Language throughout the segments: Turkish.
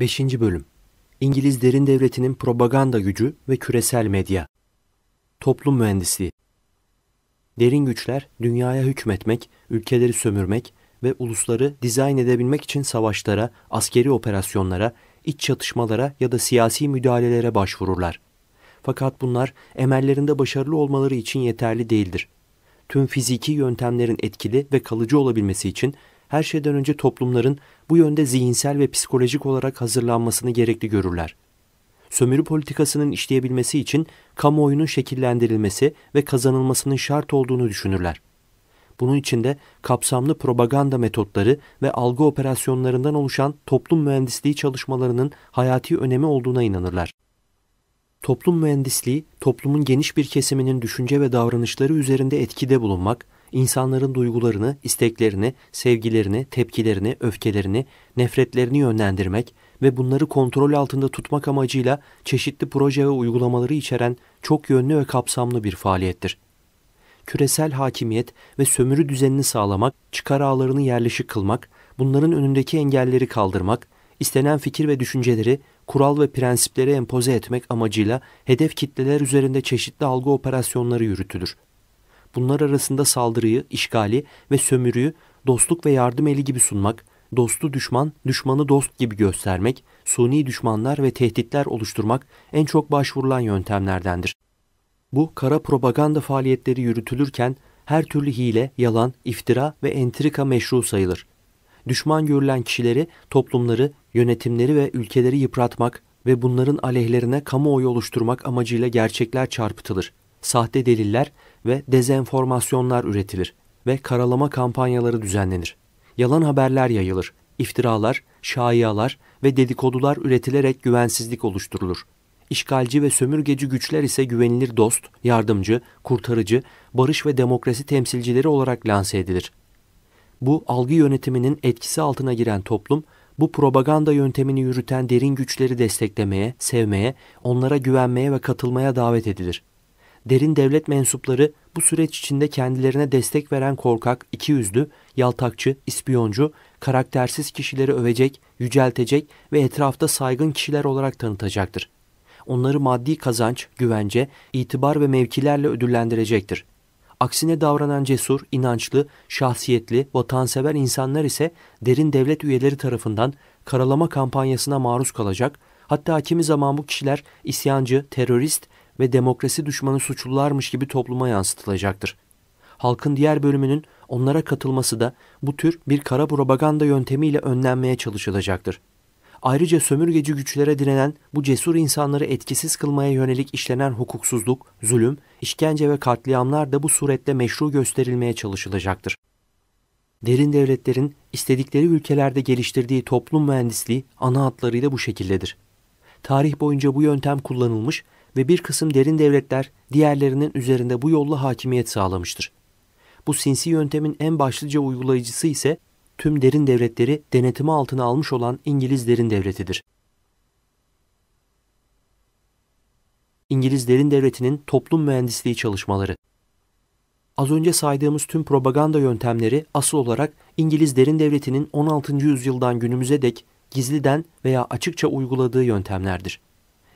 5. Bölüm İngiliz Derin Devleti'nin propaganda gücü ve küresel medya. Toplum mühendisliği. Derin güçler dünyaya hükmetmek, ülkeleri sömürmek ve ulusları dizayn edebilmek için savaşlara, askeri operasyonlara, iç çatışmalara ya da siyasi müdahalelere başvururlar. Fakat bunlar emellerinde başarılı olmaları için yeterli değildir. Tüm fiziki yöntemlerin etkili ve kalıcı olabilmesi için her şeyden önce toplumların bu yönde zihinsel ve psikolojik olarak hazırlanmasını gerekli görürler. Sömürü politikasının işleyebilmesi için kamuoyunun şekillendirilmesi ve kazanılmasının şart olduğunu düşünürler. Bunun için de kapsamlı propaganda metotları ve algı operasyonlarından oluşan toplum mühendisliği çalışmalarının hayati önemi olduğuna inanırlar. Toplum mühendisliği, toplumun geniş bir kesiminin düşünce ve davranışları üzerinde etkide bulunmak, insanların duygularını, isteklerini, sevgilerini, tepkilerini, öfkelerini, nefretlerini yönlendirmek ve bunları kontrol altında tutmak amacıyla çeşitli proje ve uygulamaları içeren çok yönlü ve kapsamlı bir faaliyettir. Küresel hakimiyet ve sömürü düzenini sağlamak, çıkar ağlarını yerleşik kılmak, bunların önündeki engelleri kaldırmak, istenen fikir ve düşünceleri kural ve prensiplere empoze etmek amacıyla hedef kitleler üzerinde çeşitli algı operasyonları yürütülür. Bunlar arasında saldırıyı, işgali ve sömürüyü dostluk ve yardım eli gibi sunmak, dostu düşman, düşmanı dost gibi göstermek, suni düşmanlar ve tehditler oluşturmak en çok başvurulan yöntemlerdendir. Bu kara propaganda faaliyetleri yürütülürken her türlü hile, yalan, iftira ve entrika meşru sayılır. Düşman görülen kişileri, toplumları, yönetimleri ve ülkeleri yıpratmak ve bunların aleyhlerine kamuoyu oluşturmak amacıyla gerçekler çarpıtılır. Sahte deliller ve dezenformasyonlar üretilir ve karalama kampanyaları düzenlenir. Yalan haberler yayılır, iftiralar, şayialar ve dedikodular üretilerek güvensizlik oluşturulur. İşgalci ve sömürgeci güçler ise güvenilir dost, yardımcı, kurtarıcı, barış ve demokrasi temsilcileri olarak lanse edilir. Bu algı yönetiminin etkisi altına giren toplum, bu propaganda yöntemini yürüten derin güçleri desteklemeye, sevmeye, onlara güvenmeye ve katılmaya davet edilir derin devlet mensupları bu süreç içinde kendilerine destek veren korkak, ikiyüzlü, yaltakçı, ispiyoncu, karaktersiz kişileri övecek, yüceltecek ve etrafta saygın kişiler olarak tanıtacaktır. Onları maddi kazanç, güvence, itibar ve mevkilerle ödüllendirecektir. Aksine davranan cesur, inançlı, şahsiyetli, vatansever insanlar ise derin devlet üyeleri tarafından karalama kampanyasına maruz kalacak, hatta kimi zaman bu kişiler isyancı, terörist ve demokrasi düşmanı suçlularmış gibi topluma yansıtılacaktır. Halkın diğer bölümünün onlara katılması da bu tür bir kara propaganda yöntemiyle önlenmeye çalışılacaktır. Ayrıca sömürgeci güçlere direnen bu cesur insanları etkisiz kılmaya yönelik işlenen hukuksuzluk, zulüm, işkence ve katliamlar da bu suretle meşru gösterilmeye çalışılacaktır. Derin devletlerin istedikleri ülkelerde geliştirdiği toplum mühendisliği ana hatlarıyla bu şekildedir. Tarih boyunca bu yöntem kullanılmış ve bir kısım derin devletler diğerlerinin üzerinde bu yolla hakimiyet sağlamıştır. Bu sinsi yöntemin en başlıca uygulayıcısı ise tüm derin devletleri denetimi altına almış olan İngiliz derin devletidir. İngiliz derin devletinin toplum mühendisliği çalışmaları Az önce saydığımız tüm propaganda yöntemleri asıl olarak İngiliz derin devletinin 16. yüzyıldan günümüze dek gizliden veya açıkça uyguladığı yöntemlerdir.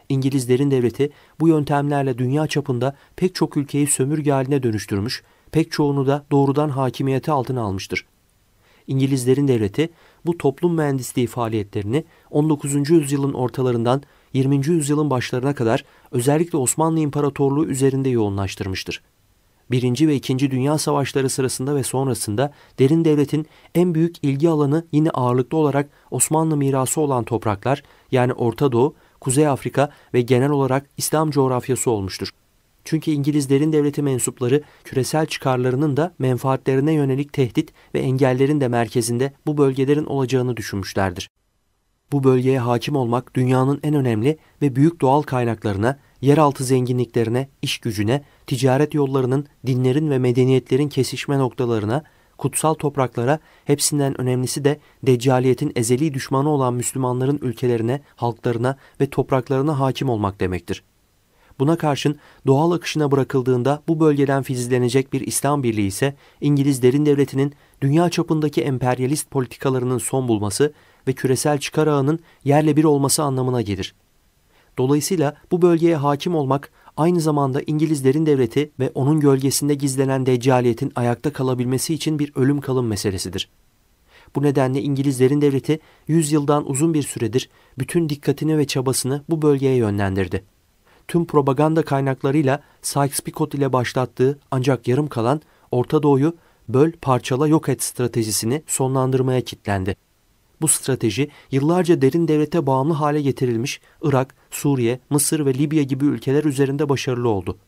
İngilizlerin devleti bu yöntemlerle dünya çapında pek çok ülkeyi sömürge haline dönüştürmüş, pek çoğunu da doğrudan hakimiyeti altına almıştır. İngilizlerin devleti bu toplum mühendisliği faaliyetlerini 19. yüzyılın ortalarından 20. yüzyılın başlarına kadar özellikle Osmanlı İmparatorluğu üzerinde yoğunlaştırmıştır. 1. ve 2. Dünya Savaşları sırasında ve sonrasında derin devletin en büyük ilgi alanı yine ağırlıklı olarak Osmanlı mirası olan topraklar yani Orta Doğu Kuzey Afrika ve genel olarak İslam coğrafyası olmuştur. Çünkü İngilizlerin devleti mensupları küresel çıkarlarının da menfaatlerine yönelik tehdit ve engellerin de merkezinde bu bölgelerin olacağını düşünmüşlerdir. Bu bölgeye hakim olmak dünyanın en önemli ve büyük doğal kaynaklarına, yeraltı zenginliklerine, iş gücüne, ticaret yollarının, dinlerin ve medeniyetlerin kesişme noktalarına, kutsal topraklara, hepsinden önemlisi de deccaliyetin ezeli düşmanı olan Müslümanların ülkelerine, halklarına ve topraklarına hakim olmak demektir. Buna karşın doğal akışına bırakıldığında bu bölgeden filizlenecek bir İslam birliği ise İngiliz derin devletinin dünya çapındaki emperyalist politikalarının son bulması ve küresel çıkar ağının yerle bir olması anlamına gelir. Dolayısıyla bu bölgeye hakim olmak aynı zamanda İngilizlerin devleti ve onun gölgesinde gizlenen deccaliyetin ayakta kalabilmesi için bir ölüm kalım meselesidir. Bu nedenle İngilizlerin devleti yüzyıldan uzun bir süredir bütün dikkatini ve çabasını bu bölgeye yönlendirdi. Tüm propaganda kaynaklarıyla Sykes-Picot ile başlattığı ancak yarım kalan Orta Doğu'yu böl, parçala, yok et stratejisini sonlandırmaya kilitlendi. Bu strateji yıllarca derin devlete bağımlı hale getirilmiş Irak, Suriye, Mısır ve Libya gibi ülkeler üzerinde başarılı oldu.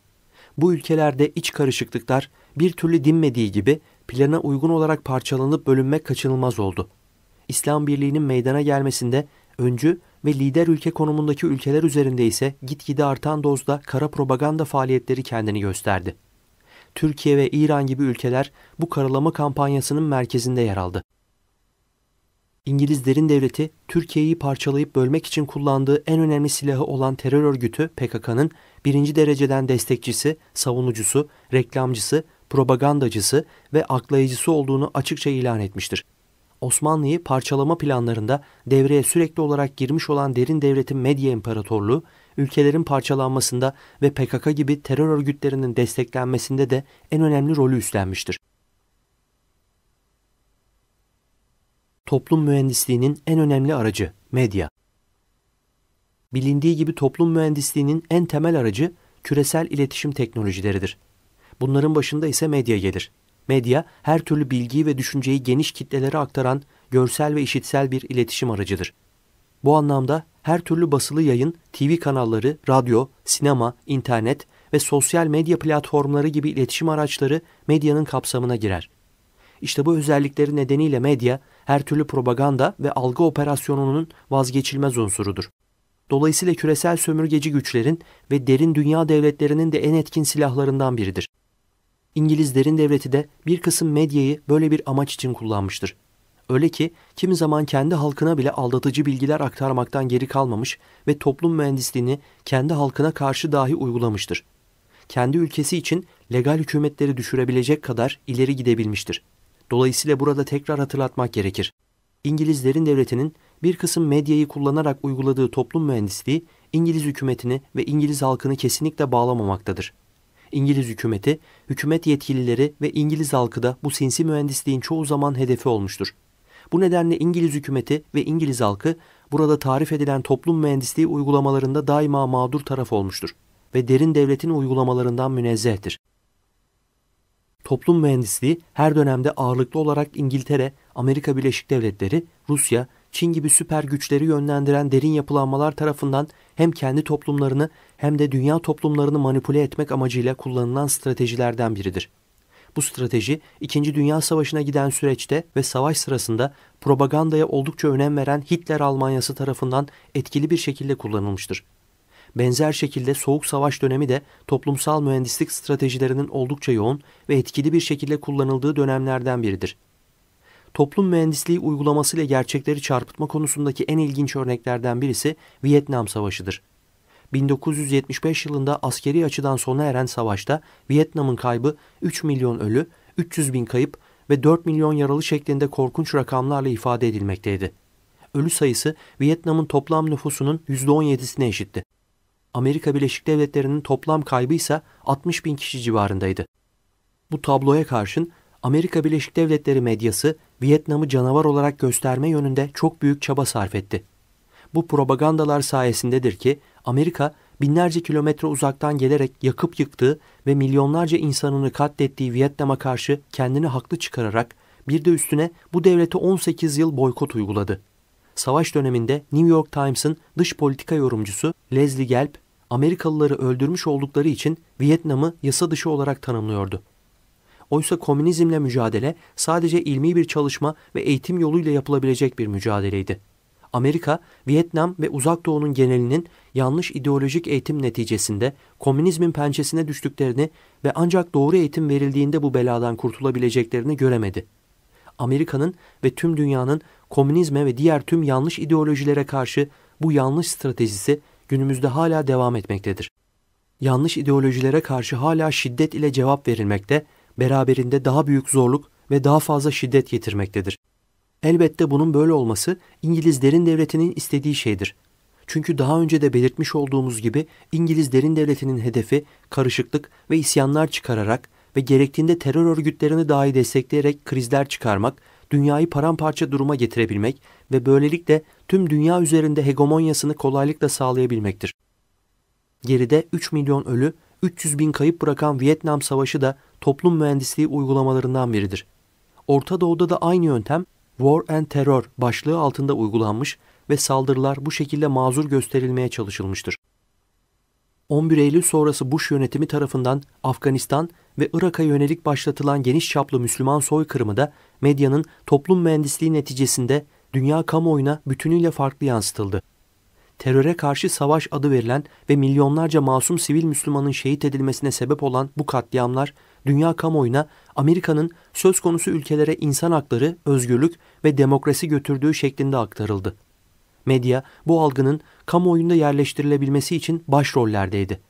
Bu ülkelerde iç karışıklıklar bir türlü dinmediği gibi plana uygun olarak parçalanıp bölünmek kaçınılmaz oldu. İslam Birliği'nin meydana gelmesinde öncü ve lider ülke konumundaki ülkeler üzerinde ise gitgide artan dozda kara propaganda faaliyetleri kendini gösterdi. Türkiye ve İran gibi ülkeler bu karalama kampanyasının merkezinde yer aldı. İngilizlerin devleti Türkiye'yi parçalayıp bölmek için kullandığı en önemli silahı olan terör örgütü PKK'nın birinci dereceden destekçisi, savunucusu, reklamcısı, propagandacısı ve aklayıcısı olduğunu açıkça ilan etmiştir. Osmanlı'yı parçalama planlarında devreye sürekli olarak girmiş olan derin devletin medya imparatorluğu, ülkelerin parçalanmasında ve PKK gibi terör örgütlerinin desteklenmesinde de en önemli rolü üstlenmiştir. toplum mühendisliğinin en önemli aracı medya. Bilindiği gibi toplum mühendisliğinin en temel aracı küresel iletişim teknolojileridir. Bunların başında ise medya gelir. Medya her türlü bilgiyi ve düşünceyi geniş kitlelere aktaran görsel ve işitsel bir iletişim aracıdır. Bu anlamda her türlü basılı yayın, TV kanalları, radyo, sinema, internet ve sosyal medya platformları gibi iletişim araçları medyanın kapsamına girer. İşte bu özellikleri nedeniyle medya her türlü propaganda ve algı operasyonunun vazgeçilmez unsurudur. Dolayısıyla küresel sömürgeci güçlerin ve derin dünya devletlerinin de en etkin silahlarından biridir. İngiliz derin devleti de bir kısım medyayı böyle bir amaç için kullanmıştır. Öyle ki kimi zaman kendi halkına bile aldatıcı bilgiler aktarmaktan geri kalmamış ve toplum mühendisliğini kendi halkına karşı dahi uygulamıştır. Kendi ülkesi için legal hükümetleri düşürebilecek kadar ileri gidebilmiştir. Dolayısıyla burada tekrar hatırlatmak gerekir. İngilizlerin devletinin bir kısım medyayı kullanarak uyguladığı toplum mühendisliği İngiliz hükümetini ve İngiliz halkını kesinlikle bağlamamaktadır. İngiliz hükümeti, hükümet yetkilileri ve İngiliz halkı da bu sinsi mühendisliğin çoğu zaman hedefi olmuştur. Bu nedenle İngiliz hükümeti ve İngiliz halkı burada tarif edilen toplum mühendisliği uygulamalarında daima mağdur taraf olmuştur ve derin devletin uygulamalarından münezzehtir toplum mühendisliği her dönemde ağırlıklı olarak İngiltere, Amerika Birleşik Devletleri, Rusya, Çin gibi süper güçleri yönlendiren derin yapılanmalar tarafından hem kendi toplumlarını hem de dünya toplumlarını manipüle etmek amacıyla kullanılan stratejilerden biridir. Bu strateji 2. Dünya Savaşı'na giden süreçte ve savaş sırasında propagandaya oldukça önem veren Hitler Almanyası tarafından etkili bir şekilde kullanılmıştır. Benzer şekilde soğuk savaş dönemi de toplumsal mühendislik stratejilerinin oldukça yoğun ve etkili bir şekilde kullanıldığı dönemlerden biridir. Toplum mühendisliği uygulamasıyla gerçekleri çarpıtma konusundaki en ilginç örneklerden birisi Vietnam Savaşı'dır. 1975 yılında askeri açıdan sona eren savaşta Vietnam'ın kaybı 3 milyon ölü, 300 bin kayıp ve 4 milyon yaralı şeklinde korkunç rakamlarla ifade edilmekteydi. Ölü sayısı Vietnam'ın toplam nüfusunun %17'sine eşitti. Amerika Birleşik Devletleri'nin toplam kaybı ise 60 bin kişi civarındaydı. Bu tabloya karşın Amerika Birleşik Devletleri medyası Vietnam'ı canavar olarak gösterme yönünde çok büyük çaba sarf etti. Bu propagandalar sayesindedir ki Amerika binlerce kilometre uzaktan gelerek yakıp yıktığı ve milyonlarca insanını katlettiği Vietnam'a karşı kendini haklı çıkararak bir de üstüne bu devlete 18 yıl boykot uyguladı savaş döneminde New York Times'ın dış politika yorumcusu Leslie Gelb, Amerikalıları öldürmüş oldukları için Vietnam'ı yasa dışı olarak tanımlıyordu. Oysa komünizmle mücadele sadece ilmi bir çalışma ve eğitim yoluyla yapılabilecek bir mücadeleydi. Amerika, Vietnam ve Uzak Doğu'nun genelinin yanlış ideolojik eğitim neticesinde komünizmin pençesine düştüklerini ve ancak doğru eğitim verildiğinde bu beladan kurtulabileceklerini göremedi. Amerika'nın ve tüm dünyanın komünizme ve diğer tüm yanlış ideolojilere karşı bu yanlış stratejisi günümüzde hala devam etmektedir. Yanlış ideolojilere karşı hala şiddet ile cevap verilmekte, beraberinde daha büyük zorluk ve daha fazla şiddet getirmektedir. Elbette bunun böyle olması İngiliz derin devletinin istediği şeydir. Çünkü daha önce de belirtmiş olduğumuz gibi İngiliz derin devletinin hedefi karışıklık ve isyanlar çıkararak ve gerektiğinde terör örgütlerini dahi destekleyerek krizler çıkarmak, dünyayı paramparça duruma getirebilmek ve böylelikle tüm dünya üzerinde hegemonyasını kolaylıkla sağlayabilmektir. Geride 3 milyon ölü, 300 bin kayıp bırakan Vietnam Savaşı da toplum mühendisliği uygulamalarından biridir. Orta Doğu'da da aynı yöntem War and Terror başlığı altında uygulanmış ve saldırılar bu şekilde mazur gösterilmeye çalışılmıştır. 11 Eylül sonrası Bush yönetimi tarafından Afganistan ve Irak'a yönelik başlatılan geniş çaplı Müslüman soykırımı da medyanın toplum mühendisliği neticesinde dünya kamuoyuna bütünüyle farklı yansıtıldı. Teröre karşı savaş adı verilen ve milyonlarca masum sivil Müslümanın şehit edilmesine sebep olan bu katliamlar dünya kamuoyuna Amerika'nın söz konusu ülkelere insan hakları, özgürlük ve demokrasi götürdüğü şeklinde aktarıldı. Medya bu algının kamuoyunda yerleştirilebilmesi için başrollerdeydi.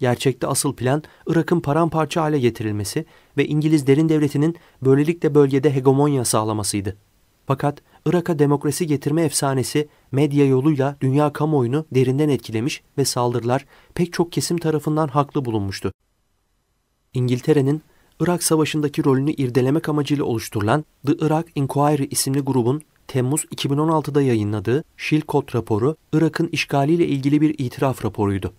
Gerçekte asıl plan Irak'ın paramparça hale getirilmesi ve İngiliz derin devletinin böylelikle bölgede hegemonya sağlamasıydı. Fakat Irak'a demokrasi getirme efsanesi medya yoluyla dünya kamuoyunu derinden etkilemiş ve saldırılar pek çok kesim tarafından haklı bulunmuştu. İngiltere'nin Irak Savaşı'ndaki rolünü irdelemek amacıyla oluşturulan The Iraq Inquiry isimli grubun Temmuz 2016'da yayınladığı Shilkot raporu Irak'ın işgaliyle ilgili bir itiraf raporuydu.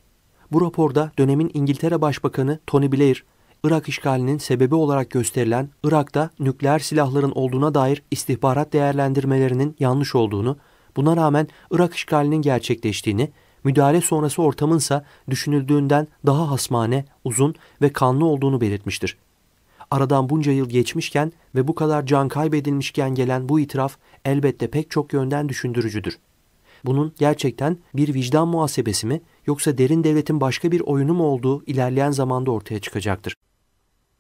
Bu raporda dönemin İngiltere Başbakanı Tony Blair, Irak işgalinin sebebi olarak gösterilen Irak'ta nükleer silahların olduğuna dair istihbarat değerlendirmelerinin yanlış olduğunu, buna rağmen Irak işgalinin gerçekleştiğini, müdahale sonrası ortamınsa düşünüldüğünden daha hasmane, uzun ve kanlı olduğunu belirtmiştir. Aradan bunca yıl geçmişken ve bu kadar can kaybedilmişken gelen bu itiraf elbette pek çok yönden düşündürücüdür. Bunun gerçekten bir vicdan muhasebesi mi yoksa derin devletin başka bir oyunu mu olduğu ilerleyen zamanda ortaya çıkacaktır.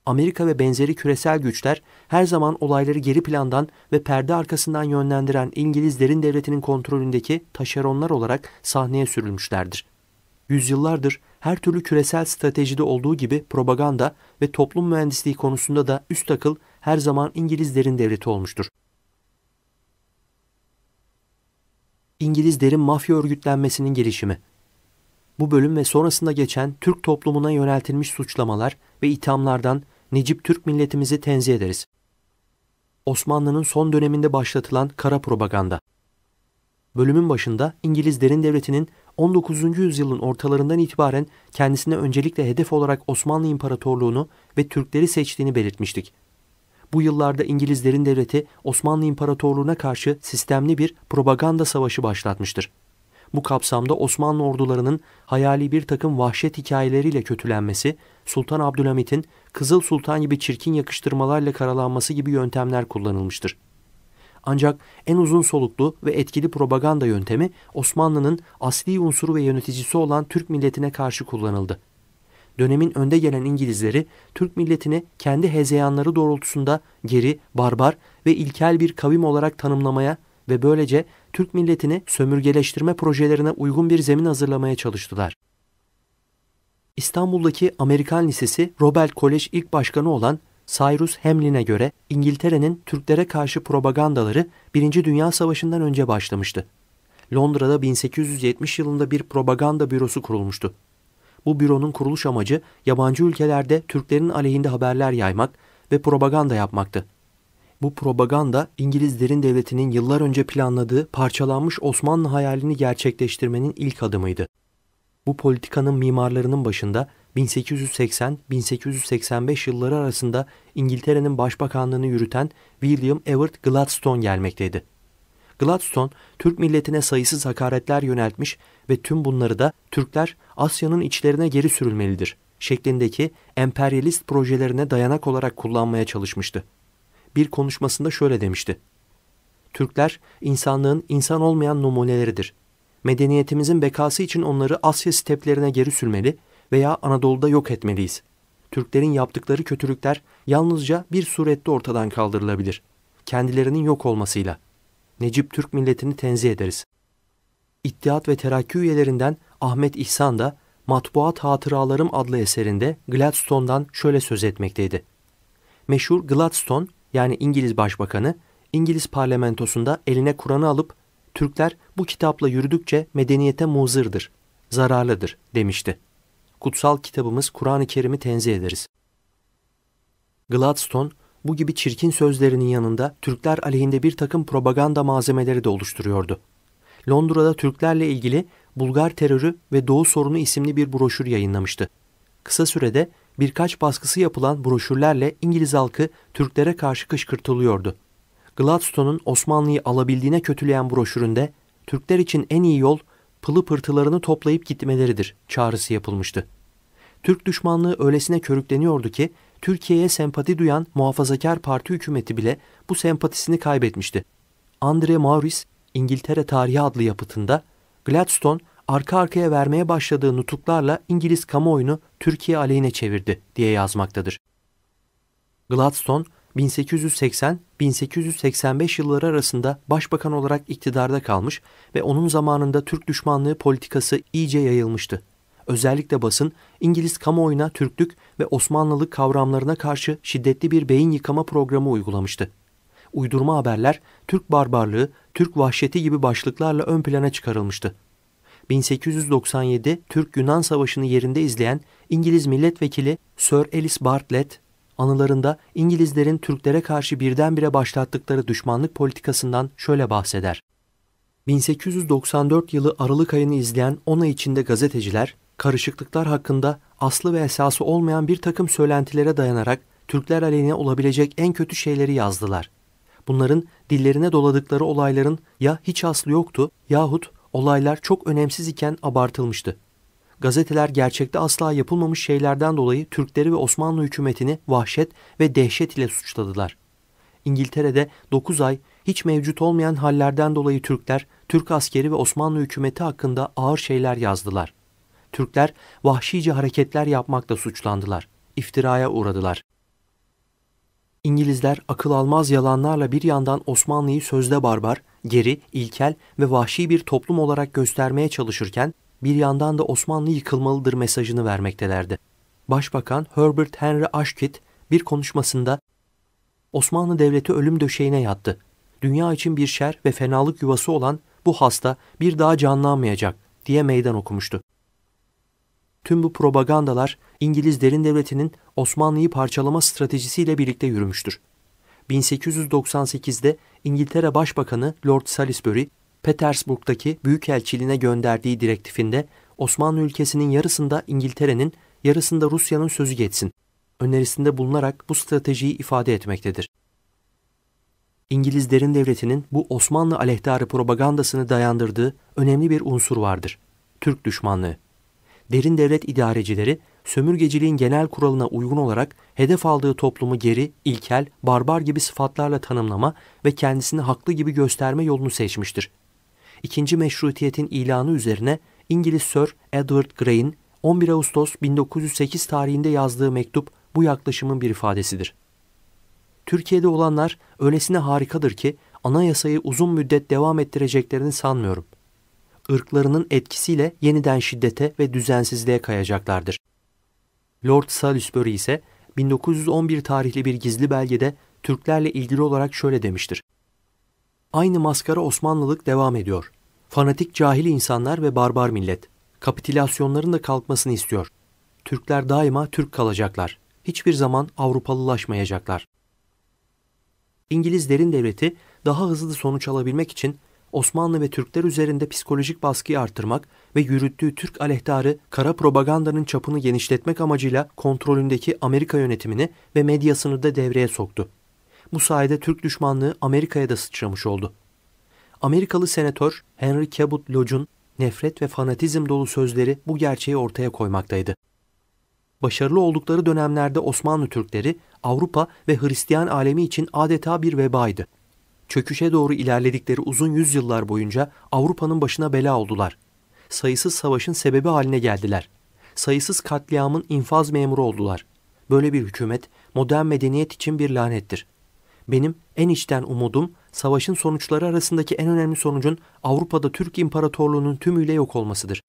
Amerika ve benzeri küresel güçler her zaman olayları geri plandan ve perde arkasından yönlendiren İngiliz derin devletinin kontrolündeki taşeronlar olarak sahneye sürülmüşlerdir. Yüzyıllardır her türlü küresel stratejide olduğu gibi propaganda ve toplum mühendisliği konusunda da üst akıl her zaman İngiliz derin devleti olmuştur. İngiliz derin mafya örgütlenmesinin gelişimi. Bu bölüm ve sonrasında geçen Türk toplumuna yöneltilmiş suçlamalar ve ithamlardan Necip Türk milletimizi tenzih ederiz. Osmanlı'nın son döneminde başlatılan kara propaganda. Bölümün başında İngiliz derin devletinin 19. yüzyılın ortalarından itibaren kendisine öncelikle hedef olarak Osmanlı İmparatorluğunu ve Türkleri seçtiğini belirtmiştik. Bu yıllarda İngilizlerin devleti Osmanlı İmparatorluğu'na karşı sistemli bir propaganda savaşı başlatmıştır. Bu kapsamda Osmanlı ordularının hayali bir takım vahşet hikayeleriyle kötülenmesi, Sultan Abdülhamit'in Kızıl Sultan gibi çirkin yakıştırmalarla karalanması gibi yöntemler kullanılmıştır. Ancak en uzun soluklu ve etkili propaganda yöntemi Osmanlı'nın asli unsuru ve yöneticisi olan Türk milletine karşı kullanıldı dönemin önde gelen İngilizleri Türk milletini kendi hezeyanları doğrultusunda geri, barbar ve ilkel bir kavim olarak tanımlamaya ve böylece Türk milletini sömürgeleştirme projelerine uygun bir zemin hazırlamaya çalıştılar. İstanbul'daki Amerikan Lisesi Robert College ilk başkanı olan Cyrus Hamlin'e göre İngiltere'nin Türklere karşı propagandaları 1. Dünya Savaşı'ndan önce başlamıştı. Londra'da 1870 yılında bir propaganda bürosu kurulmuştu. Bu büronun kuruluş amacı yabancı ülkelerde Türklerin aleyhinde haberler yaymak ve propaganda yapmaktı. Bu propaganda İngilizlerin devletinin yıllar önce planladığı parçalanmış Osmanlı hayalini gerçekleştirmenin ilk adımıydı. Bu politikanın mimarlarının başında 1880-1885 yılları arasında İngiltere'nin başbakanlığını yürüten William Ewart Gladstone gelmekteydi. Gladstone, Türk milletine sayısız hakaretler yöneltmiş ve tüm bunları da Türkler Asya'nın içlerine geri sürülmelidir şeklindeki emperyalist projelerine dayanak olarak kullanmaya çalışmıştı. Bir konuşmasında şöyle demişti. Türkler insanlığın insan olmayan numuneleridir. Medeniyetimizin bekası için onları Asya steplerine geri sürmeli veya Anadolu'da yok etmeliyiz. Türklerin yaptıkları kötülükler yalnızca bir surette ortadan kaldırılabilir. Kendilerinin yok olmasıyla.'' Necip Türk milletini tenzih ederiz. İttihat ve Terakki üyelerinden Ahmet İhsan da Matbuat Hatıralarım adlı eserinde Gladstone'dan şöyle söz etmekteydi. Meşhur Gladstone yani İngiliz Başbakanı İngiliz parlamentosunda eline Kur'an'ı alıp Türkler bu kitapla yürüdükçe medeniyete muzırdır, zararlıdır demişti. Kutsal kitabımız Kur'an-ı Kerim'i tenzih ederiz. Gladstone bu gibi çirkin sözlerinin yanında Türkler aleyhinde bir takım propaganda malzemeleri de oluşturuyordu. Londra'da Türklerle ilgili Bulgar Terörü ve Doğu Sorunu isimli bir broşür yayınlamıştı. Kısa sürede birkaç baskısı yapılan broşürlerle İngiliz halkı Türklere karşı kışkırtılıyordu. Gladstone'un Osmanlı'yı alabildiğine kötüleyen broşüründe Türkler için en iyi yol pılı pırtılarını toplayıp gitmeleridir çağrısı yapılmıştı. Türk düşmanlığı öylesine körükleniyordu ki Türkiye'ye sempati duyan muhafazakar parti hükümeti bile bu sempatisini kaybetmişti. Andre Maurice, İngiltere Tarihi adlı yapıtında Gladstone arka arkaya vermeye başladığı nutuklarla İngiliz kamuoyunu Türkiye aleyhine çevirdi diye yazmaktadır. Gladstone 1880-1885 yılları arasında başbakan olarak iktidarda kalmış ve onun zamanında Türk düşmanlığı politikası iyice yayılmıştı özellikle basın, İngiliz kamuoyuna Türklük ve Osmanlılık kavramlarına karşı şiddetli bir beyin yıkama programı uygulamıştı. Uydurma haberler, Türk barbarlığı, Türk vahşeti gibi başlıklarla ön plana çıkarılmıştı. 1897 Türk-Yunan Savaşı'nı yerinde izleyen İngiliz milletvekili Sir Ellis Bartlett, anılarında İngilizlerin Türklere karşı birdenbire başlattıkları düşmanlık politikasından şöyle bahseder. 1894 yılı Aralık ayını izleyen ona içinde gazeteciler, karışıklıklar hakkında aslı ve esası olmayan bir takım söylentilere dayanarak Türkler aleyhine olabilecek en kötü şeyleri yazdılar. Bunların dillerine doladıkları olayların ya hiç aslı yoktu yahut olaylar çok önemsiz iken abartılmıştı. Gazeteler gerçekte asla yapılmamış şeylerden dolayı Türkleri ve Osmanlı hükümetini vahşet ve dehşet ile suçladılar. İngiltere'de 9 ay hiç mevcut olmayan hallerden dolayı Türkler, Türk askeri ve Osmanlı hükümeti hakkında ağır şeyler yazdılar. Türkler vahşice hareketler yapmakla suçlandılar, iftiraya uğradılar. İngilizler akıl almaz yalanlarla bir yandan Osmanlı'yı sözde barbar, geri, ilkel ve vahşi bir toplum olarak göstermeye çalışırken bir yandan da Osmanlı yıkılmalıdır mesajını vermektelerdi. Başbakan Herbert Henry Ashkit bir konuşmasında Osmanlı Devleti ölüm döşeğine yattı. Dünya için bir şer ve fenalık yuvası olan bu hasta bir daha canlanmayacak diye meydan okumuştu. Tüm bu propagandalar İngiliz derin devletinin Osmanlı'yı parçalama stratejisiyle birlikte yürümüştür. 1898'de İngiltere Başbakanı Lord Salisbury, Petersburg'daki Büyükelçiliğine gönderdiği direktifinde Osmanlı ülkesinin yarısında İngiltere'nin, yarısında Rusya'nın sözü geçsin önerisinde bulunarak bu stratejiyi ifade etmektedir. İngiliz derin devletinin bu Osmanlı aleyhtarı propagandasını dayandırdığı önemli bir unsur vardır. Türk düşmanlığı derin devlet idarecileri sömürgeciliğin genel kuralına uygun olarak hedef aldığı toplumu geri, ilkel, barbar gibi sıfatlarla tanımlama ve kendisini haklı gibi gösterme yolunu seçmiştir. İkinci meşrutiyetin ilanı üzerine İngiliz Sir Edward Grey'in 11 Ağustos 1908 tarihinde yazdığı mektup bu yaklaşımın bir ifadesidir. Türkiye'de olanlar öylesine harikadır ki anayasayı uzun müddet devam ettireceklerini sanmıyorum ırklarının etkisiyle yeniden şiddete ve düzensizliğe kayacaklardır. Lord Salisbury ise 1911 tarihli bir gizli belgede Türklerle ilgili olarak şöyle demiştir. Aynı maskara Osmanlılık devam ediyor. Fanatik cahil insanlar ve barbar millet. Kapitülasyonların da kalkmasını istiyor. Türkler daima Türk kalacaklar. Hiçbir zaman Avrupalılaşmayacaklar. İngiliz derin devleti daha hızlı sonuç alabilmek için Osmanlı ve Türkler üzerinde psikolojik baskıyı artırmak ve yürüttüğü Türk aleyhtarı kara propagandanın çapını genişletmek amacıyla kontrolündeki Amerika yönetimini ve medyasını da devreye soktu. Bu sayede Türk düşmanlığı Amerika'ya da sıçramış oldu. Amerikalı senatör Henry Cabot Lodge'un nefret ve fanatizm dolu sözleri bu gerçeği ortaya koymaktaydı. Başarılı oldukları dönemlerde Osmanlı Türkleri Avrupa ve Hristiyan alemi için adeta bir vebaydı çöküşe doğru ilerledikleri uzun yüzyıllar boyunca Avrupa'nın başına bela oldular. Sayısız savaşın sebebi haline geldiler. Sayısız katliamın infaz memuru oldular. Böyle bir hükümet modern medeniyet için bir lanettir. Benim en içten umudum savaşın sonuçları arasındaki en önemli sonucun Avrupa'da Türk İmparatorluğu'nun tümüyle yok olmasıdır.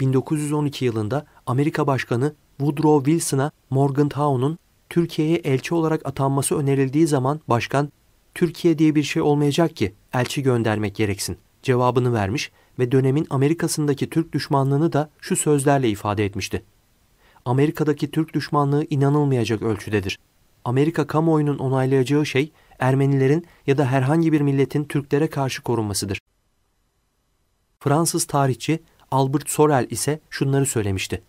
1912 yılında Amerika Başkanı Woodrow Wilson'a Morgantown'un Türkiye'ye elçi olarak atanması önerildiği zaman başkan Türkiye diye bir şey olmayacak ki elçi göndermek gereksin cevabını vermiş ve dönemin Amerika'sındaki Türk düşmanlığını da şu sözlerle ifade etmişti. Amerika'daki Türk düşmanlığı inanılmayacak ölçüdedir. Amerika kamuoyunun onaylayacağı şey Ermenilerin ya da herhangi bir milletin Türklere karşı korunmasıdır. Fransız tarihçi Albert Sorel ise şunları söylemişti.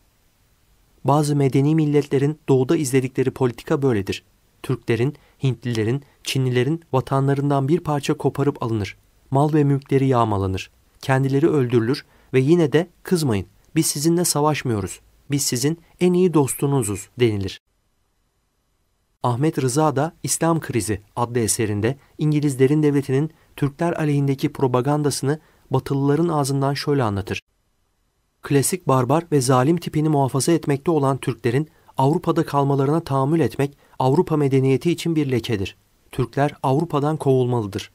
Bazı medeni milletlerin doğuda izledikleri politika böyledir. Türklerin, Hintlilerin, Çinlilerin vatanlarından bir parça koparıp alınır. Mal ve mülkleri yağmalanır. Kendileri öldürülür ve yine de kızmayın. Biz sizinle savaşmıyoruz. Biz sizin en iyi dostunuzuz denilir. Ahmet Rıza da İslam Krizi adlı eserinde İngilizlerin devletinin Türkler aleyhindeki propagandasını Batılıların ağzından şöyle anlatır. Klasik barbar ve zalim tipini muhafaza etmekte olan Türklerin Avrupa'da kalmalarına tahammül etmek Avrupa medeniyeti için bir lekedir. Türkler Avrupa'dan kovulmalıdır.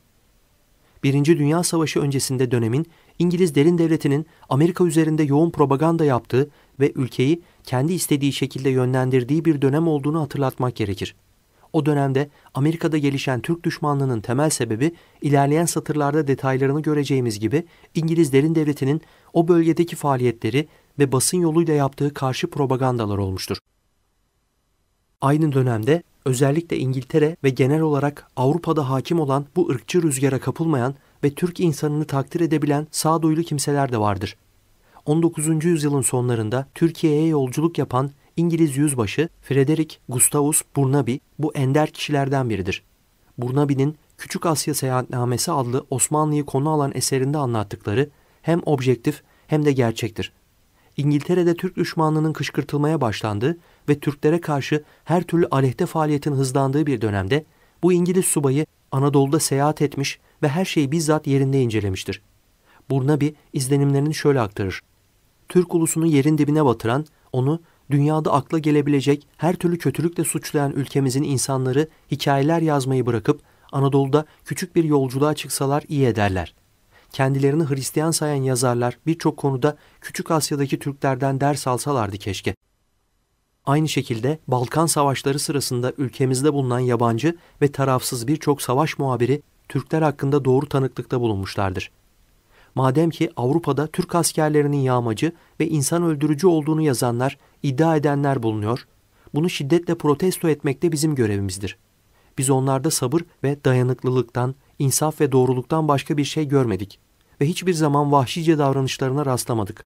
Birinci Dünya Savaşı öncesinde dönemin İngiliz derin devletinin Amerika üzerinde yoğun propaganda yaptığı ve ülkeyi kendi istediği şekilde yönlendirdiği bir dönem olduğunu hatırlatmak gerekir. O dönemde Amerika'da gelişen Türk düşmanlığının temel sebebi ilerleyen satırlarda detaylarını göreceğimiz gibi İngiliz derin devletinin o bölgedeki faaliyetleri ve basın yoluyla yaptığı karşı propagandalar olmuştur. Aynı dönemde özellikle İngiltere ve genel olarak Avrupa'da hakim olan bu ırkçı rüzgara kapılmayan ve Türk insanını takdir edebilen sağduyulu kimseler de vardır. 19. yüzyılın sonlarında Türkiye'ye yolculuk yapan İngiliz yüzbaşı Frederick Gustavus Burnaby bu ender kişilerden biridir. Burnaby'nin Küçük Asya Seyahatnamesi adlı Osmanlı'yı konu alan eserinde anlattıkları hem objektif hem de gerçektir. İngiltere'de Türk düşmanlığının kışkırtılmaya başlandığı ve Türklere karşı her türlü aleyhte faaliyetin hızlandığı bir dönemde bu İngiliz subayı Anadolu'da seyahat etmiş ve her şeyi bizzat yerinde incelemiştir. Burnaby izlenimlerini şöyle aktarır. Türk ulusunu yerin dibine batıran, onu dünyada akla gelebilecek her türlü kötülükle suçlayan ülkemizin insanları hikayeler yazmayı bırakıp Anadolu'da küçük bir yolculuğa çıksalar iyi ederler kendilerini Hristiyan sayan yazarlar birçok konuda Küçük Asya'daki Türklerden ders alsalardı keşke. Aynı şekilde Balkan savaşları sırasında ülkemizde bulunan yabancı ve tarafsız birçok savaş muhabiri Türkler hakkında doğru tanıklıkta bulunmuşlardır. Madem ki Avrupa'da Türk askerlerinin yağmacı ve insan öldürücü olduğunu yazanlar, iddia edenler bulunuyor, bunu şiddetle protesto etmek de bizim görevimizdir. Biz onlarda sabır ve dayanıklılıktan, insaf ve doğruluktan başka bir şey görmedik ve hiçbir zaman vahşice davranışlarına rastlamadık.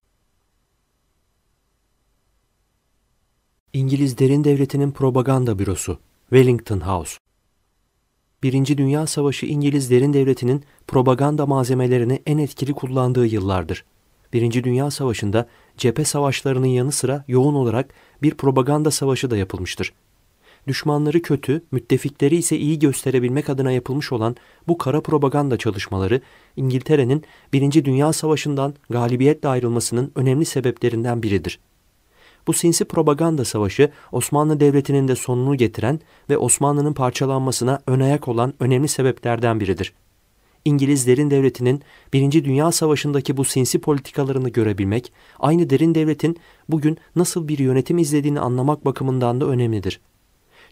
İngiliz Derin Devleti'nin propaganda bürosu Wellington House Birinci Dünya Savaşı İngiliz Derin Devleti'nin propaganda malzemelerini en etkili kullandığı yıllardır. Birinci Dünya Savaşı'nda cephe savaşlarının yanı sıra yoğun olarak bir propaganda savaşı da yapılmıştır düşmanları kötü, müttefikleri ise iyi gösterebilmek adına yapılmış olan bu kara propaganda çalışmaları İngiltere'nin Birinci Dünya Savaşı'ndan galibiyetle ayrılmasının önemli sebeplerinden biridir. Bu sinsi propaganda savaşı Osmanlı Devleti'nin de sonunu getiren ve Osmanlı'nın parçalanmasına önayak olan önemli sebeplerden biridir. İngiliz derin devletinin Birinci Dünya Savaşı'ndaki bu sinsi politikalarını görebilmek, aynı derin devletin bugün nasıl bir yönetim izlediğini anlamak bakımından da önemlidir.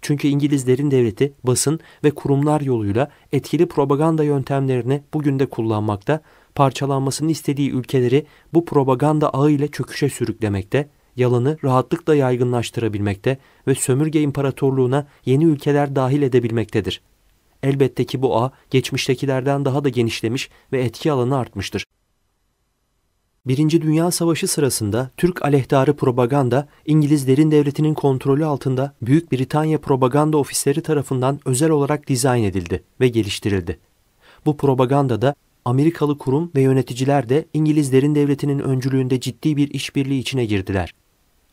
Çünkü İngilizlerin devleti basın ve kurumlar yoluyla etkili propaganda yöntemlerini bugün de kullanmakta, parçalanmasını istediği ülkeleri bu propaganda ağıyla çöküşe sürüklemekte, yalanı rahatlıkla yaygınlaştırabilmekte ve sömürge imparatorluğuna yeni ülkeler dahil edebilmektedir. Elbette ki bu ağ geçmiştekilerden daha da genişlemiş ve etki alanı artmıştır. Birinci Dünya Savaşı sırasında Türk aleyhtarı propaganda İngilizlerin devletinin kontrolü altında Büyük Britanya propaganda ofisleri tarafından özel olarak dizayn edildi ve geliştirildi. Bu propaganda da Amerikalı kurum ve yöneticiler de İngilizlerin devletinin öncülüğünde ciddi bir işbirliği içine girdiler.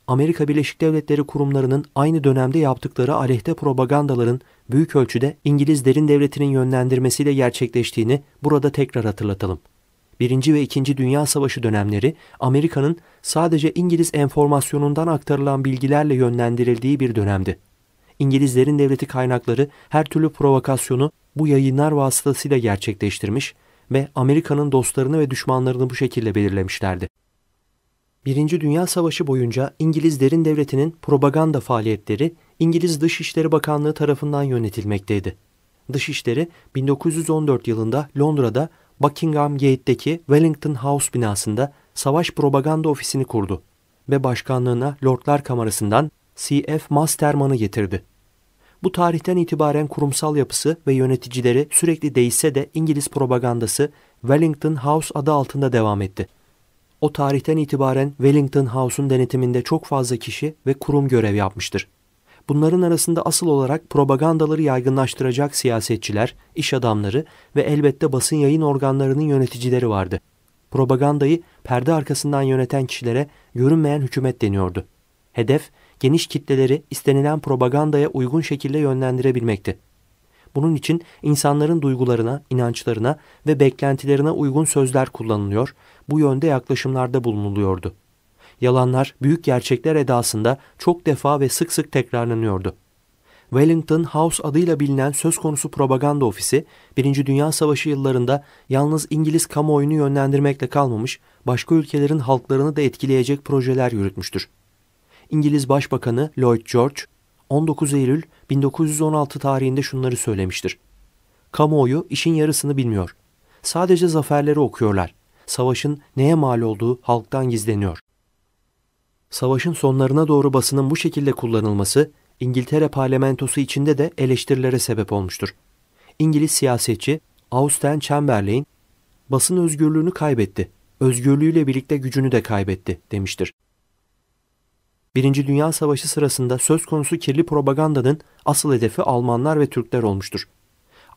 Amerika Birleşik Devletleri kurumlarının aynı dönemde yaptıkları aleyhte propagandaların büyük ölçüde İngilizlerin devletinin yönlendirmesiyle gerçekleştiğini burada tekrar hatırlatalım. Birinci ve İkinci Dünya Savaşı dönemleri Amerika'nın sadece İngiliz enformasyonundan aktarılan bilgilerle yönlendirildiği bir dönemdi. İngilizlerin devleti kaynakları her türlü provokasyonu bu yayınlar vasıtasıyla gerçekleştirmiş ve Amerika'nın dostlarını ve düşmanlarını bu şekilde belirlemişlerdi. Birinci Dünya Savaşı boyunca İngiliz derin devletinin propaganda faaliyetleri İngiliz Dışişleri Bakanlığı tarafından yönetilmekteydi. Dışişleri 1914 yılında Londra'da Buckingham Gate'deki Wellington House binasında savaş propaganda ofisini kurdu ve başkanlığına Lordlar Kamerası'ndan C.F. Masterman'ı getirdi. Bu tarihten itibaren kurumsal yapısı ve yöneticileri sürekli değişse de İngiliz propagandası Wellington House adı altında devam etti. O tarihten itibaren Wellington House'un denetiminde çok fazla kişi ve kurum görev yapmıştır. Bunların arasında asıl olarak propagandaları yaygınlaştıracak siyasetçiler, iş adamları ve elbette basın yayın organlarının yöneticileri vardı. Propagandayı perde arkasından yöneten kişilere görünmeyen hükümet deniyordu. Hedef, geniş kitleleri istenilen propagandaya uygun şekilde yönlendirebilmekti. Bunun için insanların duygularına, inançlarına ve beklentilerine uygun sözler kullanılıyor, bu yönde yaklaşımlarda bulunuluyordu yalanlar büyük gerçekler edasında çok defa ve sık sık tekrarlanıyordu. Wellington House adıyla bilinen söz konusu propaganda ofisi, Birinci Dünya Savaşı yıllarında yalnız İngiliz kamuoyunu yönlendirmekle kalmamış, başka ülkelerin halklarını da etkileyecek projeler yürütmüştür. İngiliz Başbakanı Lloyd George, 19 Eylül 1916 tarihinde şunları söylemiştir. Kamuoyu işin yarısını bilmiyor. Sadece zaferleri okuyorlar. Savaşın neye mal olduğu halktan gizleniyor. Savaşın sonlarına doğru basının bu şekilde kullanılması İngiltere parlamentosu içinde de eleştirilere sebep olmuştur. İngiliz siyasetçi Austen Chamberlain basın özgürlüğünü kaybetti, özgürlüğüyle birlikte gücünü de kaybetti demiştir. Birinci Dünya Savaşı sırasında söz konusu kirli propagandanın asıl hedefi Almanlar ve Türkler olmuştur.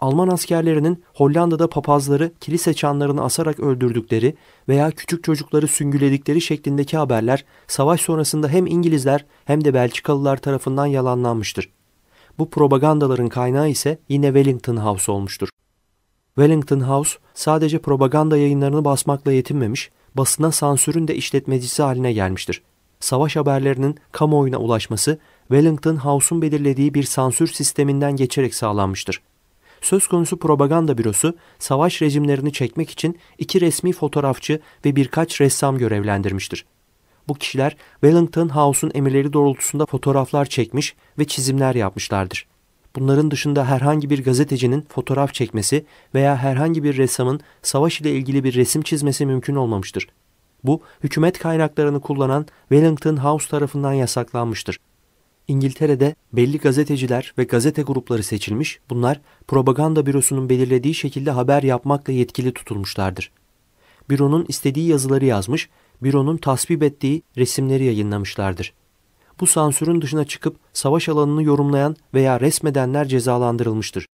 Alman askerlerinin Hollanda'da papazları kilise çanlarını asarak öldürdükleri veya küçük çocukları süngüledikleri şeklindeki haberler savaş sonrasında hem İngilizler hem de Belçikalılar tarafından yalanlanmıştır. Bu propagandaların kaynağı ise yine Wellington House olmuştur. Wellington House sadece propaganda yayınlarını basmakla yetinmemiş, basına sansürün de işletmecisi haline gelmiştir. Savaş haberlerinin kamuoyuna ulaşması Wellington House'un belirlediği bir sansür sisteminden geçerek sağlanmıştır söz konusu propaganda bürosu savaş rejimlerini çekmek için iki resmi fotoğrafçı ve birkaç ressam görevlendirmiştir. Bu kişiler Wellington House'un emirleri doğrultusunda fotoğraflar çekmiş ve çizimler yapmışlardır. Bunların dışında herhangi bir gazetecinin fotoğraf çekmesi veya herhangi bir ressamın savaş ile ilgili bir resim çizmesi mümkün olmamıştır. Bu hükümet kaynaklarını kullanan Wellington House tarafından yasaklanmıştır. İngiltere'de belli gazeteciler ve gazete grupları seçilmiş, bunlar propaganda bürosunun belirlediği şekilde haber yapmakla yetkili tutulmuşlardır. Büronun istediği yazıları yazmış, büronun tasvip ettiği resimleri yayınlamışlardır. Bu sansürün dışına çıkıp savaş alanını yorumlayan veya resmedenler cezalandırılmıştır.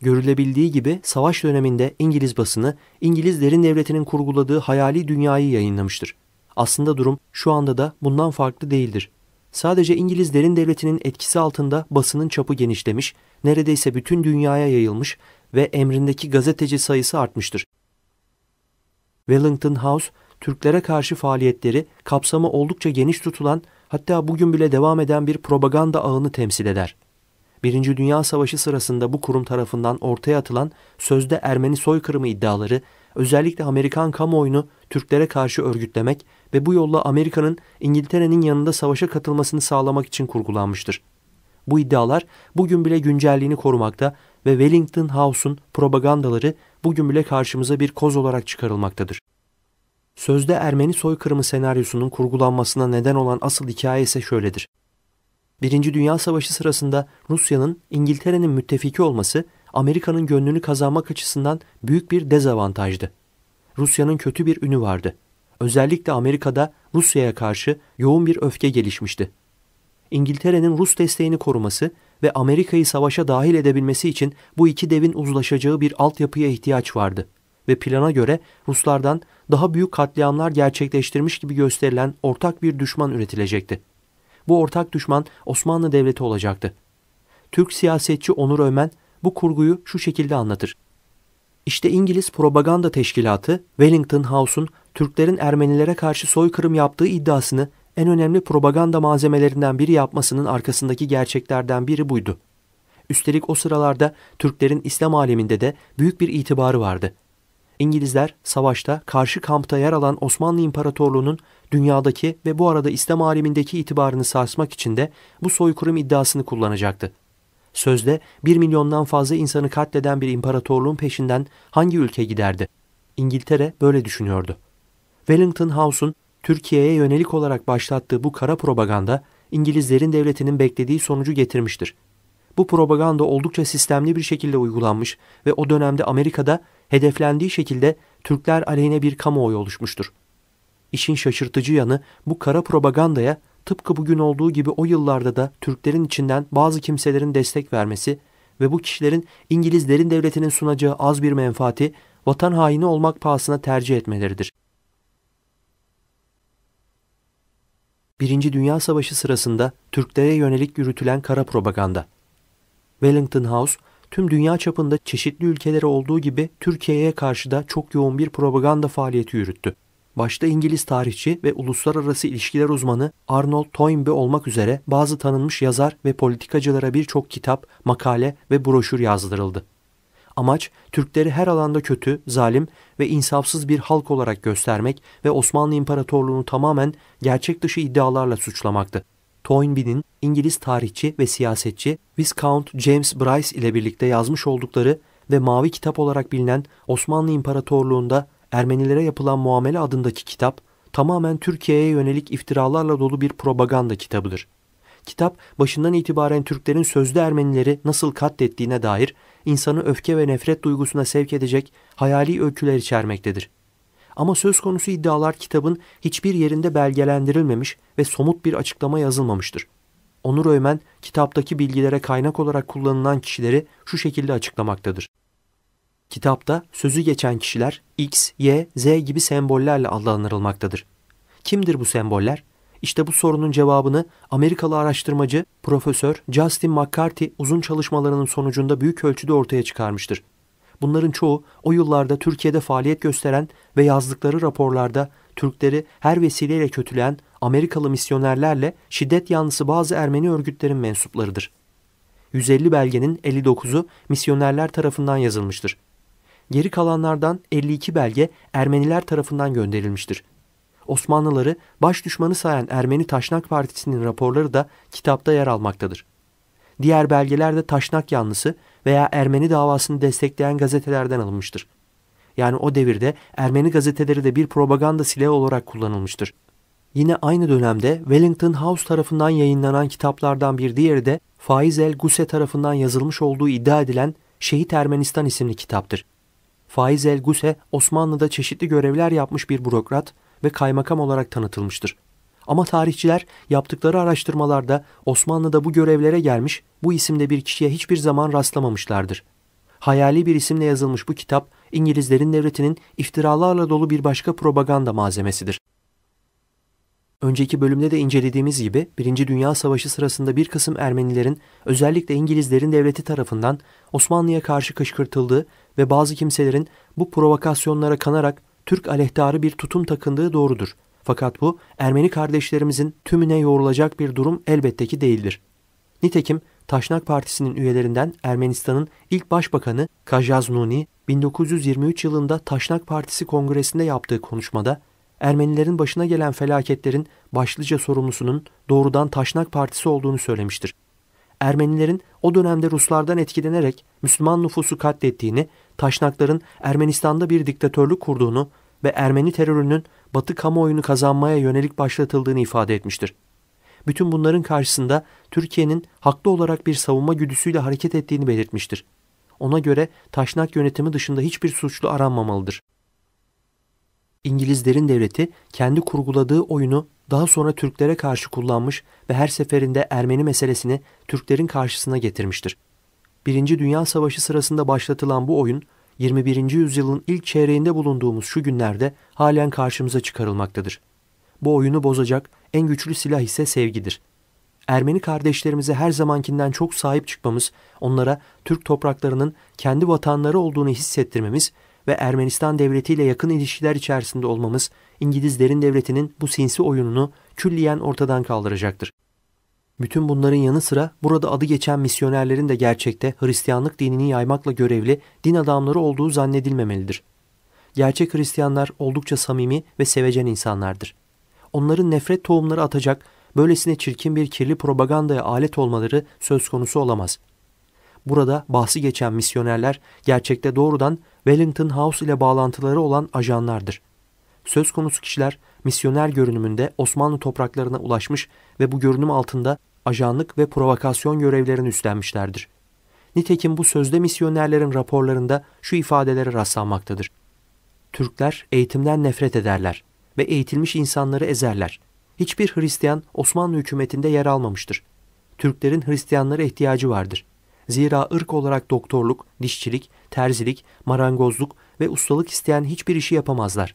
Görülebildiği gibi savaş döneminde İngiliz basını İngiliz derin devletinin kurguladığı hayali dünyayı yayınlamıştır. Aslında durum şu anda da bundan farklı değildir. Sadece İngilizlerin devletinin etkisi altında basının çapı genişlemiş, neredeyse bütün dünyaya yayılmış ve emrindeki gazeteci sayısı artmıştır. Wellington House, Türklere karşı faaliyetleri kapsamı oldukça geniş tutulan hatta bugün bile devam eden bir propaganda ağını temsil eder. Birinci Dünya Savaşı sırasında bu kurum tarafından ortaya atılan sözde Ermeni soykırımı iddiaları özellikle Amerikan kamuoyunu Türklere karşı örgütlemek ve bu yolla Amerika'nın İngiltere'nin yanında savaşa katılmasını sağlamak için kurgulanmıştır. Bu iddialar bugün bile güncelliğini korumakta ve Wellington House'un propagandaları bugün bile karşımıza bir koz olarak çıkarılmaktadır. Sözde Ermeni soykırımı senaryosunun kurgulanmasına neden olan asıl hikaye ise şöyledir. Birinci Dünya Savaşı sırasında Rusya'nın İngiltere'nin müttefiki olması Amerika'nın gönlünü kazanmak açısından büyük bir dezavantajdı. Rusya'nın kötü bir ünü vardı.'' özellikle Amerika'da Rusya'ya karşı yoğun bir öfke gelişmişti. İngiltere'nin Rus desteğini koruması ve Amerika'yı savaşa dahil edebilmesi için bu iki devin uzlaşacağı bir altyapıya ihtiyaç vardı ve plana göre Ruslardan daha büyük katliamlar gerçekleştirmiş gibi gösterilen ortak bir düşman üretilecekti. Bu ortak düşman Osmanlı Devleti olacaktı. Türk siyasetçi Onur Ömen bu kurguyu şu şekilde anlatır. İşte İngiliz propaganda teşkilatı Wellington House'un Türklerin Ermenilere karşı soykırım yaptığı iddiasını en önemli propaganda malzemelerinden biri yapmasının arkasındaki gerçeklerden biri buydu. Üstelik o sıralarda Türklerin İslam aleminde de büyük bir itibarı vardı. İngilizler savaşta karşı kampta yer alan Osmanlı İmparatorluğu'nun dünyadaki ve bu arada İslam alemindeki itibarını sarsmak için de bu soykırım iddiasını kullanacaktı. Sözde 1 milyondan fazla insanı katleden bir imparatorluğun peşinden hangi ülke giderdi? İngiltere böyle düşünüyordu. Wellington House'un Türkiye'ye yönelik olarak başlattığı bu kara propaganda İngilizlerin devletinin beklediği sonucu getirmiştir. Bu propaganda oldukça sistemli bir şekilde uygulanmış ve o dönemde Amerika'da hedeflendiği şekilde Türkler aleyhine bir kamuoyu oluşmuştur. İşin şaşırtıcı yanı bu kara propagandaya tıpkı bugün olduğu gibi o yıllarda da Türklerin içinden bazı kimselerin destek vermesi ve bu kişilerin İngilizlerin devletinin sunacağı az bir menfaati vatan haini olmak pahasına tercih etmeleridir. Birinci Dünya Savaşı sırasında Türklere yönelik yürütülen kara propaganda. Wellington House, tüm dünya çapında çeşitli ülkelere olduğu gibi Türkiye'ye karşı da çok yoğun bir propaganda faaliyeti yürüttü. Başta İngiliz tarihçi ve uluslararası ilişkiler uzmanı Arnold Toynbee olmak üzere bazı tanınmış yazar ve politikacılara birçok kitap, makale ve broşür yazdırıldı. Amaç Türkleri her alanda kötü, zalim ve insafsız bir halk olarak göstermek ve Osmanlı İmparatorluğunu tamamen gerçek dışı iddialarla suçlamaktı. Toynbee'nin İngiliz tarihçi ve siyasetçi Viscount James Bryce ile birlikte yazmış oldukları ve Mavi Kitap olarak bilinen Osmanlı İmparatorluğunda Ermenilere yapılan muamele adındaki kitap tamamen Türkiye'ye yönelik iftiralarla dolu bir propaganda kitabıdır. Kitap başından itibaren Türklerin sözde Ermenileri nasıl katlettiğine dair insanı öfke ve nefret duygusuna sevk edecek hayali öyküler içermektedir. Ama söz konusu iddialar kitabın hiçbir yerinde belgelendirilmemiş ve somut bir açıklama yazılmamıştır. Onur Öymen kitaptaki bilgilere kaynak olarak kullanılan kişileri şu şekilde açıklamaktadır. Kitapta sözü geçen kişiler X, Y, Z gibi sembollerle adlandırılmaktadır. Kimdir bu semboller? İşte bu sorunun cevabını Amerikalı araştırmacı Profesör Justin McCarthy uzun çalışmalarının sonucunda büyük ölçüde ortaya çıkarmıştır. Bunların çoğu o yıllarda Türkiye'de faaliyet gösteren ve yazdıkları raporlarda Türkleri her vesileyle kötüleyen Amerikalı misyonerlerle şiddet yanlısı bazı Ermeni örgütlerin mensuplarıdır. 150 belgenin 59'u misyonerler tarafından yazılmıştır. Geri kalanlardan 52 belge Ermeniler tarafından gönderilmiştir. Osmanlıları baş düşmanı sayan Ermeni Taşnak Partisi'nin raporları da kitapta yer almaktadır. Diğer belgelerde Taşnak yanlısı veya Ermeni davasını destekleyen gazetelerden alınmıştır. Yani o devirde Ermeni gazeteleri de bir propaganda silahı olarak kullanılmıştır. Yine aynı dönemde Wellington House tarafından yayınlanan kitaplardan bir diğeri de Faiz el Guse tarafından yazılmış olduğu iddia edilen Şehit Ermenistan isimli kitaptır. Faiz el Guse Osmanlı'da çeşitli görevler yapmış bir bürokrat ve kaymakam olarak tanıtılmıştır. Ama tarihçiler yaptıkları araştırmalarda Osmanlı'da bu görevlere gelmiş bu isimde bir kişiye hiçbir zaman rastlamamışlardır. Hayali bir isimle yazılmış bu kitap İngilizlerin devletinin iftiralarla dolu bir başka propaganda malzemesidir. Önceki bölümde de incelediğimiz gibi Birinci Dünya Savaşı sırasında bir kısım Ermenilerin özellikle İngilizlerin devleti tarafından Osmanlı'ya karşı kışkırtıldığı ve bazı kimselerin bu provokasyonlara kanarak Türk aleyhtarı bir tutum takındığı doğrudur. Fakat bu Ermeni kardeşlerimizin tümüne yoğrulacak bir durum elbette ki değildir. Nitekim Taşnak Partisi'nin üyelerinden Ermenistan'ın ilk başbakanı Kajaznuni 1923 yılında Taşnak Partisi kongresinde yaptığı konuşmada Ermenilerin başına gelen felaketlerin başlıca sorumlusunun doğrudan Taşnak Partisi olduğunu söylemiştir. Ermenilerin o dönemde Ruslardan etkilenerek Müslüman nüfusu katlettiğini Taşnakların Ermenistan'da bir diktatörlük kurduğunu ve Ermeni terörünün Batı kamuoyunu kazanmaya yönelik başlatıldığını ifade etmiştir. Bütün bunların karşısında Türkiye'nin haklı olarak bir savunma güdüsüyle hareket ettiğini belirtmiştir. Ona göre Taşnak yönetimi dışında hiçbir suçlu aranmamalıdır. İngilizlerin devleti kendi kurguladığı oyunu daha sonra Türklere karşı kullanmış ve her seferinde Ermeni meselesini Türklerin karşısına getirmiştir. Birinci Dünya Savaşı sırasında başlatılan bu oyun 21. yüzyılın ilk çeyreğinde bulunduğumuz şu günlerde halen karşımıza çıkarılmaktadır. Bu oyunu bozacak en güçlü silah ise sevgidir. Ermeni kardeşlerimize her zamankinden çok sahip çıkmamız, onlara Türk topraklarının kendi vatanları olduğunu hissettirmemiz ve Ermenistan devletiyle yakın ilişkiler içerisinde olmamız İngilizlerin devletinin bu sinsi oyununu külliyen ortadan kaldıracaktır. Bütün bunların yanı sıra burada adı geçen misyonerlerin de gerçekte Hristiyanlık dinini yaymakla görevli din adamları olduğu zannedilmemelidir. Gerçek Hristiyanlar oldukça samimi ve sevecen insanlardır. Onların nefret tohumları atacak, böylesine çirkin bir kirli propagandaya alet olmaları söz konusu olamaz. Burada bahsi geçen misyonerler gerçekte doğrudan Wellington House ile bağlantıları olan ajanlardır. Söz konusu kişiler misyoner görünümünde Osmanlı topraklarına ulaşmış ve bu görünüm altında ajanlık ve provokasyon görevlerini üstlenmişlerdir. Nitekim bu sözde misyonerlerin raporlarında şu ifadelere rastlanmaktadır. Türkler eğitimden nefret ederler ve eğitilmiş insanları ezerler. Hiçbir Hristiyan Osmanlı hükümetinde yer almamıştır. Türklerin Hristiyanlara ihtiyacı vardır. Zira ırk olarak doktorluk, dişçilik, terzilik, marangozluk ve ustalık isteyen hiçbir işi yapamazlar.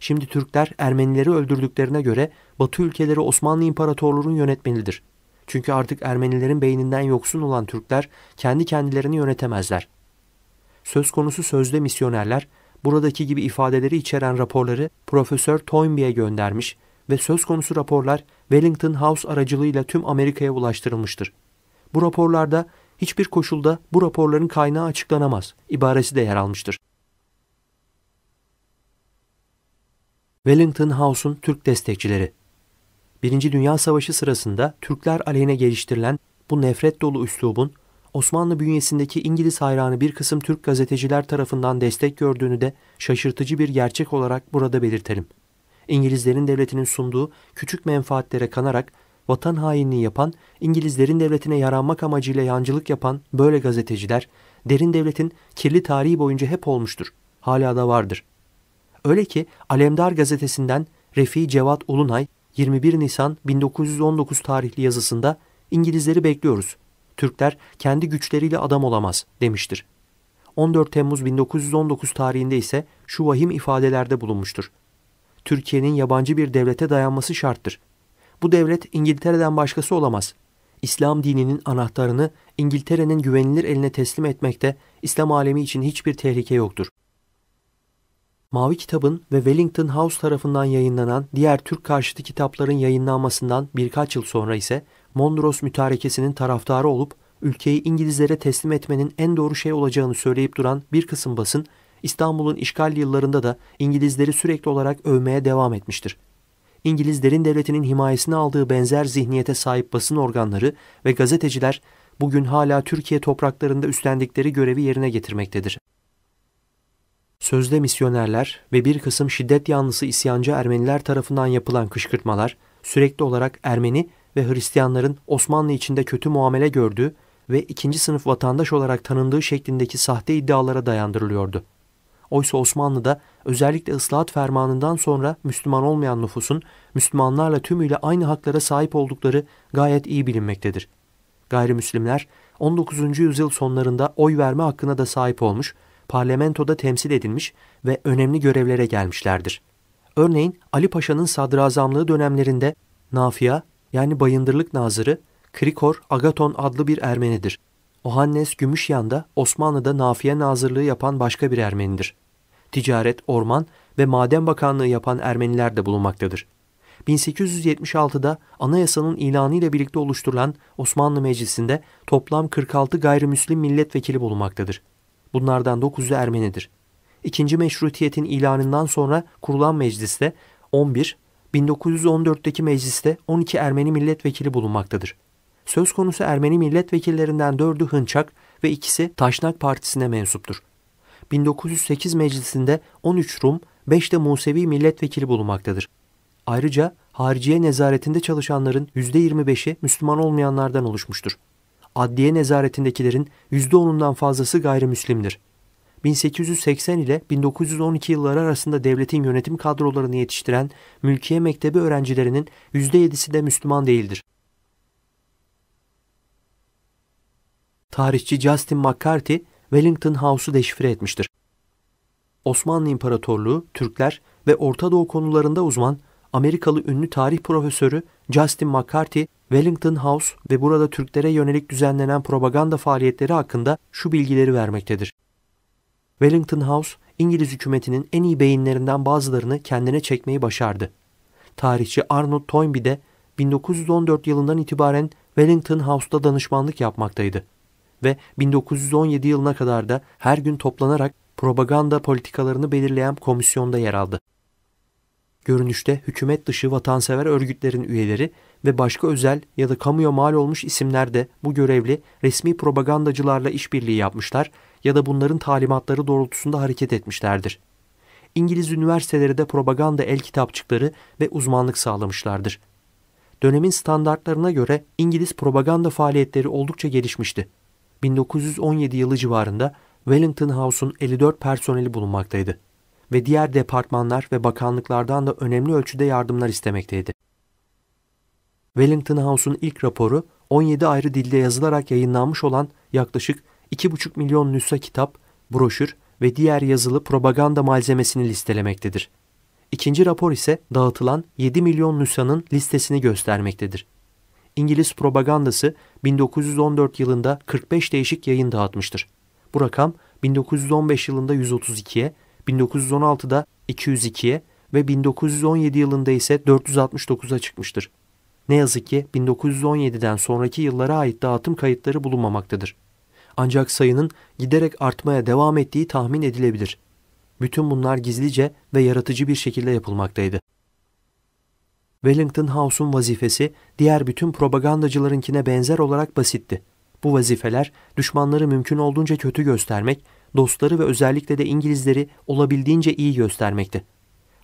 Şimdi Türkler Ermenileri öldürdüklerine göre Batı ülkeleri Osmanlı İmparatorluğu'nun yönetmelidir. Çünkü artık Ermenilerin beyninden yoksun olan Türkler kendi kendilerini yönetemezler. Söz konusu sözde misyonerler buradaki gibi ifadeleri içeren raporları Profesör Toynbee'ye göndermiş ve söz konusu raporlar Wellington House aracılığıyla tüm Amerika'ya ulaştırılmıştır. Bu raporlarda hiçbir koşulda bu raporların kaynağı açıklanamaz ibaresi de yer almıştır. Wellington House'un Türk destekçileri Birinci Dünya Savaşı sırasında Türkler aleyhine geliştirilen bu nefret dolu üslubun Osmanlı bünyesindeki İngiliz hayranı bir kısım Türk gazeteciler tarafından destek gördüğünü de şaşırtıcı bir gerçek olarak burada belirtelim. İngilizlerin devletinin sunduğu küçük menfaatlere kanarak vatan hainliği yapan, İngilizlerin devletine yaranmak amacıyla yancılık yapan böyle gazeteciler, derin devletin kirli tarihi boyunca hep olmuştur. Hala da vardır. Öyle ki Alemdar gazetesinden Refi Cevat Ulunay 21 Nisan 1919 tarihli yazısında İngilizleri bekliyoruz. Türkler kendi güçleriyle adam olamaz demiştir. 14 Temmuz 1919 tarihinde ise şu vahim ifadelerde bulunmuştur. Türkiye'nin yabancı bir devlete dayanması şarttır. Bu devlet İngiltere'den başkası olamaz. İslam dininin anahtarını İngiltere'nin güvenilir eline teslim etmekte İslam alemi için hiçbir tehlike yoktur. Mavi Kitab'ın ve Wellington House tarafından yayınlanan diğer Türk karşıtı kitapların yayınlanmasından birkaç yıl sonra ise Mondros mütarekesinin taraftarı olup ülkeyi İngilizlere teslim etmenin en doğru şey olacağını söyleyip duran bir kısım basın İstanbul'un işgal yıllarında da İngilizleri sürekli olarak övmeye devam etmiştir. İngilizlerin devletinin himayesini aldığı benzer zihniyete sahip basın organları ve gazeteciler bugün hala Türkiye topraklarında üstlendikleri görevi yerine getirmektedir sözde misyonerler ve bir kısım şiddet yanlısı isyancı Ermeniler tarafından yapılan kışkırtmalar sürekli olarak Ermeni ve Hristiyanların Osmanlı içinde kötü muamele gördüğü ve ikinci sınıf vatandaş olarak tanındığı şeklindeki sahte iddialara dayandırılıyordu. Oysa Osmanlı'da özellikle ıslahat fermanından sonra Müslüman olmayan nüfusun Müslümanlarla tümüyle aynı haklara sahip oldukları gayet iyi bilinmektedir. Gayrimüslimler 19. yüzyıl sonlarında oy verme hakkına da sahip olmuş parlamentoda temsil edilmiş ve önemli görevlere gelmişlerdir. Örneğin Ali Paşa'nın sadrazamlığı dönemlerinde Nafia yani bayındırlık nazırı Krikor Agaton adlı bir Ermenidir. Ohannes Gümüşyan da Osmanlı'da Nafia nazırlığı yapan başka bir Ermenidir. Ticaret, orman ve maden bakanlığı yapan Ermeniler de bulunmaktadır. 1876'da anayasanın ilanı ile birlikte oluşturulan Osmanlı Meclisi'nde toplam 46 gayrimüslim milletvekili bulunmaktadır. Bunlardan 9'u Ermenidir. İkinci meşrutiyetin ilanından sonra kurulan mecliste 11, 1914'teki mecliste 12 Ermeni milletvekili bulunmaktadır. Söz konusu Ermeni milletvekillerinden 4'ü Hınçak ve ikisi Taşnak Partisi'ne mensuptur. 1908 meclisinde 13 Rum, 5 de Musevi milletvekili bulunmaktadır. Ayrıca hariciye nezaretinde çalışanların %25'i Müslüman olmayanlardan oluşmuştur adliye nezaretindekilerin %10'undan fazlası gayrimüslimdir. 1880 ile 1912 yılları arasında devletin yönetim kadrolarını yetiştiren mülkiye mektebi öğrencilerinin %7'si de Müslüman değildir. Tarihçi Justin McCarthy, Wellington House'u deşifre etmiştir. Osmanlı İmparatorluğu, Türkler ve Orta Doğu konularında uzman Amerikalı ünlü tarih profesörü Justin McCarthy, Wellington House ve burada Türklere yönelik düzenlenen propaganda faaliyetleri hakkında şu bilgileri vermektedir. Wellington House, İngiliz hükümetinin en iyi beyinlerinden bazılarını kendine çekmeyi başardı. Tarihçi Arnold Toynbee de 1914 yılından itibaren Wellington House'da danışmanlık yapmaktaydı ve 1917 yılına kadar da her gün toplanarak propaganda politikalarını belirleyen komisyonda yer aldı. Görünüşte hükümet dışı vatansever örgütlerin üyeleri ve başka özel ya da kamuya mal olmuş isimler de bu görevli resmi propagandacılarla işbirliği yapmışlar ya da bunların talimatları doğrultusunda hareket etmişlerdir. İngiliz üniversiteleri de propaganda el kitapçıkları ve uzmanlık sağlamışlardır. Dönemin standartlarına göre İngiliz propaganda faaliyetleri oldukça gelişmişti. 1917 yılı civarında Wellington House'un 54 personeli bulunmaktaydı ve diğer departmanlar ve bakanlıklardan da önemli ölçüde yardımlar istemekteydi. Wellington House'un ilk raporu 17 ayrı dilde yazılarak yayınlanmış olan yaklaşık 2,5 milyon nüsha kitap, broşür ve diğer yazılı propaganda malzemesini listelemektedir. İkinci rapor ise dağıtılan 7 milyon nüsanın listesini göstermektedir. İngiliz propagandası 1914 yılında 45 değişik yayın dağıtmıştır. Bu rakam 1915 yılında 132'ye, 1916'da 202'ye ve 1917 yılında ise 469'a çıkmıştır. Ne yazık ki 1917'den sonraki yıllara ait dağıtım kayıtları bulunmamaktadır. Ancak sayının giderek artmaya devam ettiği tahmin edilebilir. Bütün bunlar gizlice ve yaratıcı bir şekilde yapılmaktaydı. Wellington House'un vazifesi diğer bütün propagandacılarınkine benzer olarak basitti. Bu vazifeler düşmanları mümkün olduğunca kötü göstermek dostları ve özellikle de İngilizleri olabildiğince iyi göstermekti.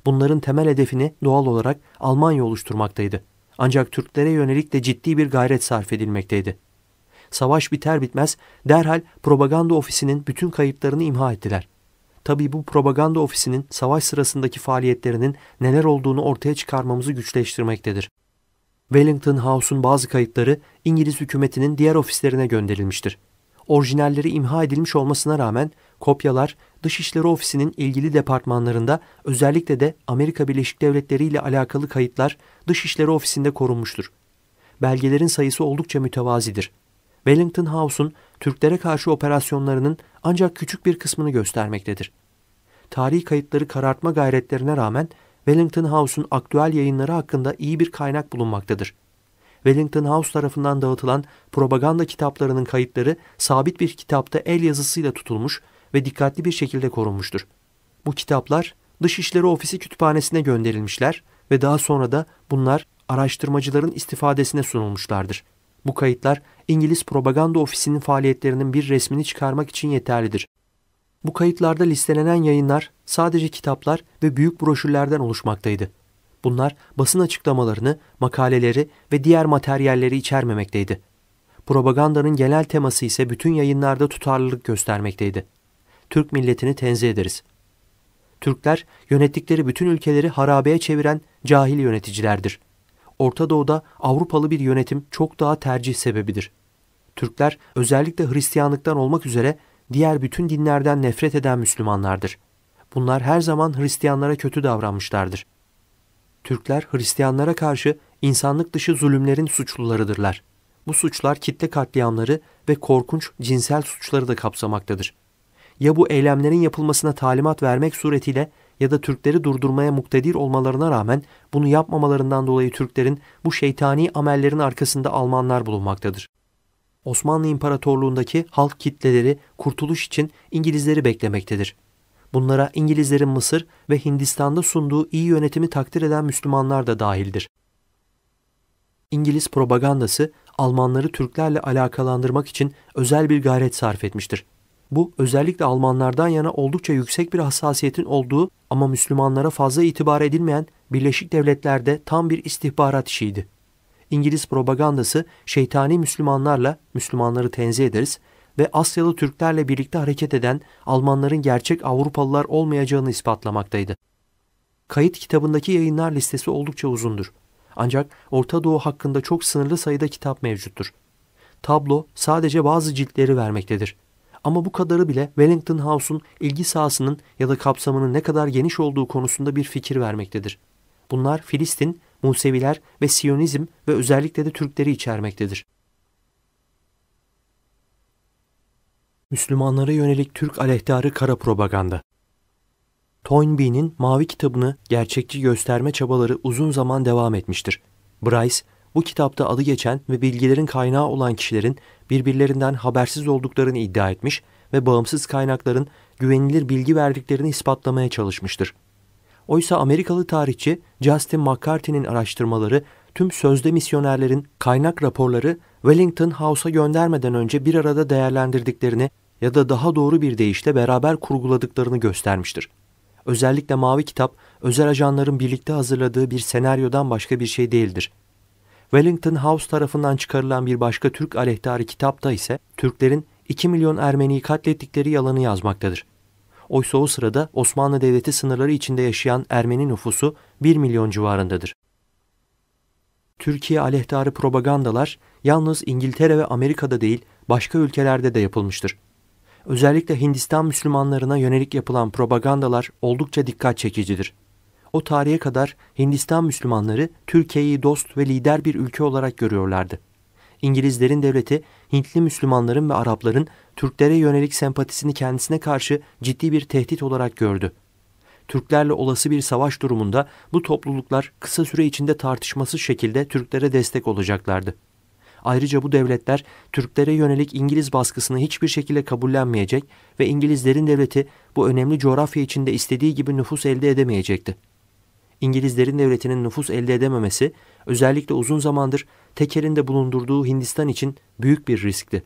Bunların temel hedefini doğal olarak Almanya oluşturmaktaydı. Ancak Türklere yönelik de ciddi bir gayret sarf edilmekteydi. Savaş biter bitmez derhal propaganda ofisinin bütün kayıtlarını imha ettiler. Tabi bu propaganda ofisinin savaş sırasındaki faaliyetlerinin neler olduğunu ortaya çıkarmamızı güçleştirmektedir. Wellington House'un bazı kayıtları İngiliz hükümetinin diğer ofislerine gönderilmiştir orijinalleri imha edilmiş olmasına rağmen kopyalar Dışişleri Ofisi'nin ilgili departmanlarında özellikle de Amerika Birleşik Devletleri ile alakalı kayıtlar Dışişleri Ofisi'nde korunmuştur. Belgelerin sayısı oldukça mütevazidir. Wellington House'un Türklere karşı operasyonlarının ancak küçük bir kısmını göstermektedir. Tarihi kayıtları karartma gayretlerine rağmen Wellington House'un aktüel yayınları hakkında iyi bir kaynak bulunmaktadır. Wellington House tarafından dağıtılan propaganda kitaplarının kayıtları sabit bir kitapta el yazısıyla tutulmuş ve dikkatli bir şekilde korunmuştur. Bu kitaplar Dışişleri Ofisi kütüphanesine gönderilmişler ve daha sonra da bunlar araştırmacıların istifadesine sunulmuşlardır. Bu kayıtlar İngiliz Propaganda Ofisi'nin faaliyetlerinin bir resmini çıkarmak için yeterlidir. Bu kayıtlarda listelenen yayınlar sadece kitaplar ve büyük broşürlerden oluşmaktaydı. Bunlar basın açıklamalarını, makaleleri ve diğer materyalleri içermemekteydi. Propagandanın genel teması ise bütün yayınlarda tutarlılık göstermekteydi. Türk milletini tenzih ederiz. Türkler yönettikleri bütün ülkeleri harabeye çeviren cahil yöneticilerdir. Orta Doğu'da Avrupalı bir yönetim çok daha tercih sebebidir. Türkler özellikle Hristiyanlıktan olmak üzere diğer bütün dinlerden nefret eden Müslümanlardır. Bunlar her zaman Hristiyanlara kötü davranmışlardır. Türkler Hristiyanlara karşı insanlık dışı zulümlerin suçlularıdırlar. Bu suçlar kitle katliamları ve korkunç cinsel suçları da kapsamaktadır. Ya bu eylemlerin yapılmasına talimat vermek suretiyle ya da Türkleri durdurmaya muktedir olmalarına rağmen bunu yapmamalarından dolayı Türklerin bu şeytani amellerin arkasında Almanlar bulunmaktadır. Osmanlı İmparatorluğundaki halk kitleleri kurtuluş için İngilizleri beklemektedir. Bunlara İngilizlerin Mısır ve Hindistan'da sunduğu iyi yönetimi takdir eden Müslümanlar da dahildir. İngiliz propagandası Almanları Türklerle alakalandırmak için özel bir gayret sarf etmiştir. Bu özellikle Almanlardan yana oldukça yüksek bir hassasiyetin olduğu ama Müslümanlara fazla itibar edilmeyen Birleşik Devletler'de tam bir istihbarat işiydi. İngiliz propagandası şeytani Müslümanlarla Müslümanları tenzih ederiz, ve Asyalı Türklerle birlikte hareket eden Almanların gerçek Avrupalılar olmayacağını ispatlamaktaydı. Kayıt kitabındaki yayınlar listesi oldukça uzundur. Ancak Orta Doğu hakkında çok sınırlı sayıda kitap mevcuttur. Tablo sadece bazı ciltleri vermektedir. Ama bu kadarı bile Wellington House'un ilgi sahasının ya da kapsamının ne kadar geniş olduğu konusunda bir fikir vermektedir. Bunlar Filistin, Museviler ve Siyonizm ve özellikle de Türkleri içermektedir. Müslümanlara yönelik Türk aleyhtarı kara propaganda. Toynbee'nin Mavi Kitabını gerçekçi gösterme çabaları uzun zaman devam etmiştir. Bryce, bu kitapta adı geçen ve bilgilerin kaynağı olan kişilerin birbirlerinden habersiz olduklarını iddia etmiş ve bağımsız kaynakların güvenilir bilgi verdiklerini ispatlamaya çalışmıştır. Oysa Amerikalı tarihçi Justin McCarthy'nin araştırmaları tüm sözde misyonerlerin kaynak raporları Wellington House'a göndermeden önce bir arada değerlendirdiklerini ya da daha doğru bir deyişle beraber kurguladıklarını göstermiştir. Özellikle Mavi Kitap, özel ajanların birlikte hazırladığı bir senaryodan başka bir şey değildir. Wellington House tarafından çıkarılan bir başka Türk aleyhtarı kitapta ise Türklerin 2 milyon Ermeniyi katlettikleri yalanı yazmaktadır. Oysa o sırada Osmanlı Devleti sınırları içinde yaşayan Ermeni nüfusu 1 milyon civarındadır. Türkiye aleyhtarı propagandalar yalnız İngiltere ve Amerika'da değil başka ülkelerde de yapılmıştır. Özellikle Hindistan Müslümanlarına yönelik yapılan propagandalar oldukça dikkat çekicidir. O tarihe kadar Hindistan Müslümanları Türkiye'yi dost ve lider bir ülke olarak görüyorlardı. İngilizlerin devleti Hintli Müslümanların ve Arapların Türklere yönelik sempatisini kendisine karşı ciddi bir tehdit olarak gördü. Türklerle olası bir savaş durumunda bu topluluklar kısa süre içinde tartışmasız şekilde Türklere destek olacaklardı. Ayrıca bu devletler Türklere yönelik İngiliz baskısını hiçbir şekilde kabullenmeyecek ve İngilizlerin devleti bu önemli coğrafya içinde istediği gibi nüfus elde edemeyecekti. İngilizlerin devletinin nüfus elde edememesi özellikle uzun zamandır tekerinde bulundurduğu Hindistan için büyük bir riskti.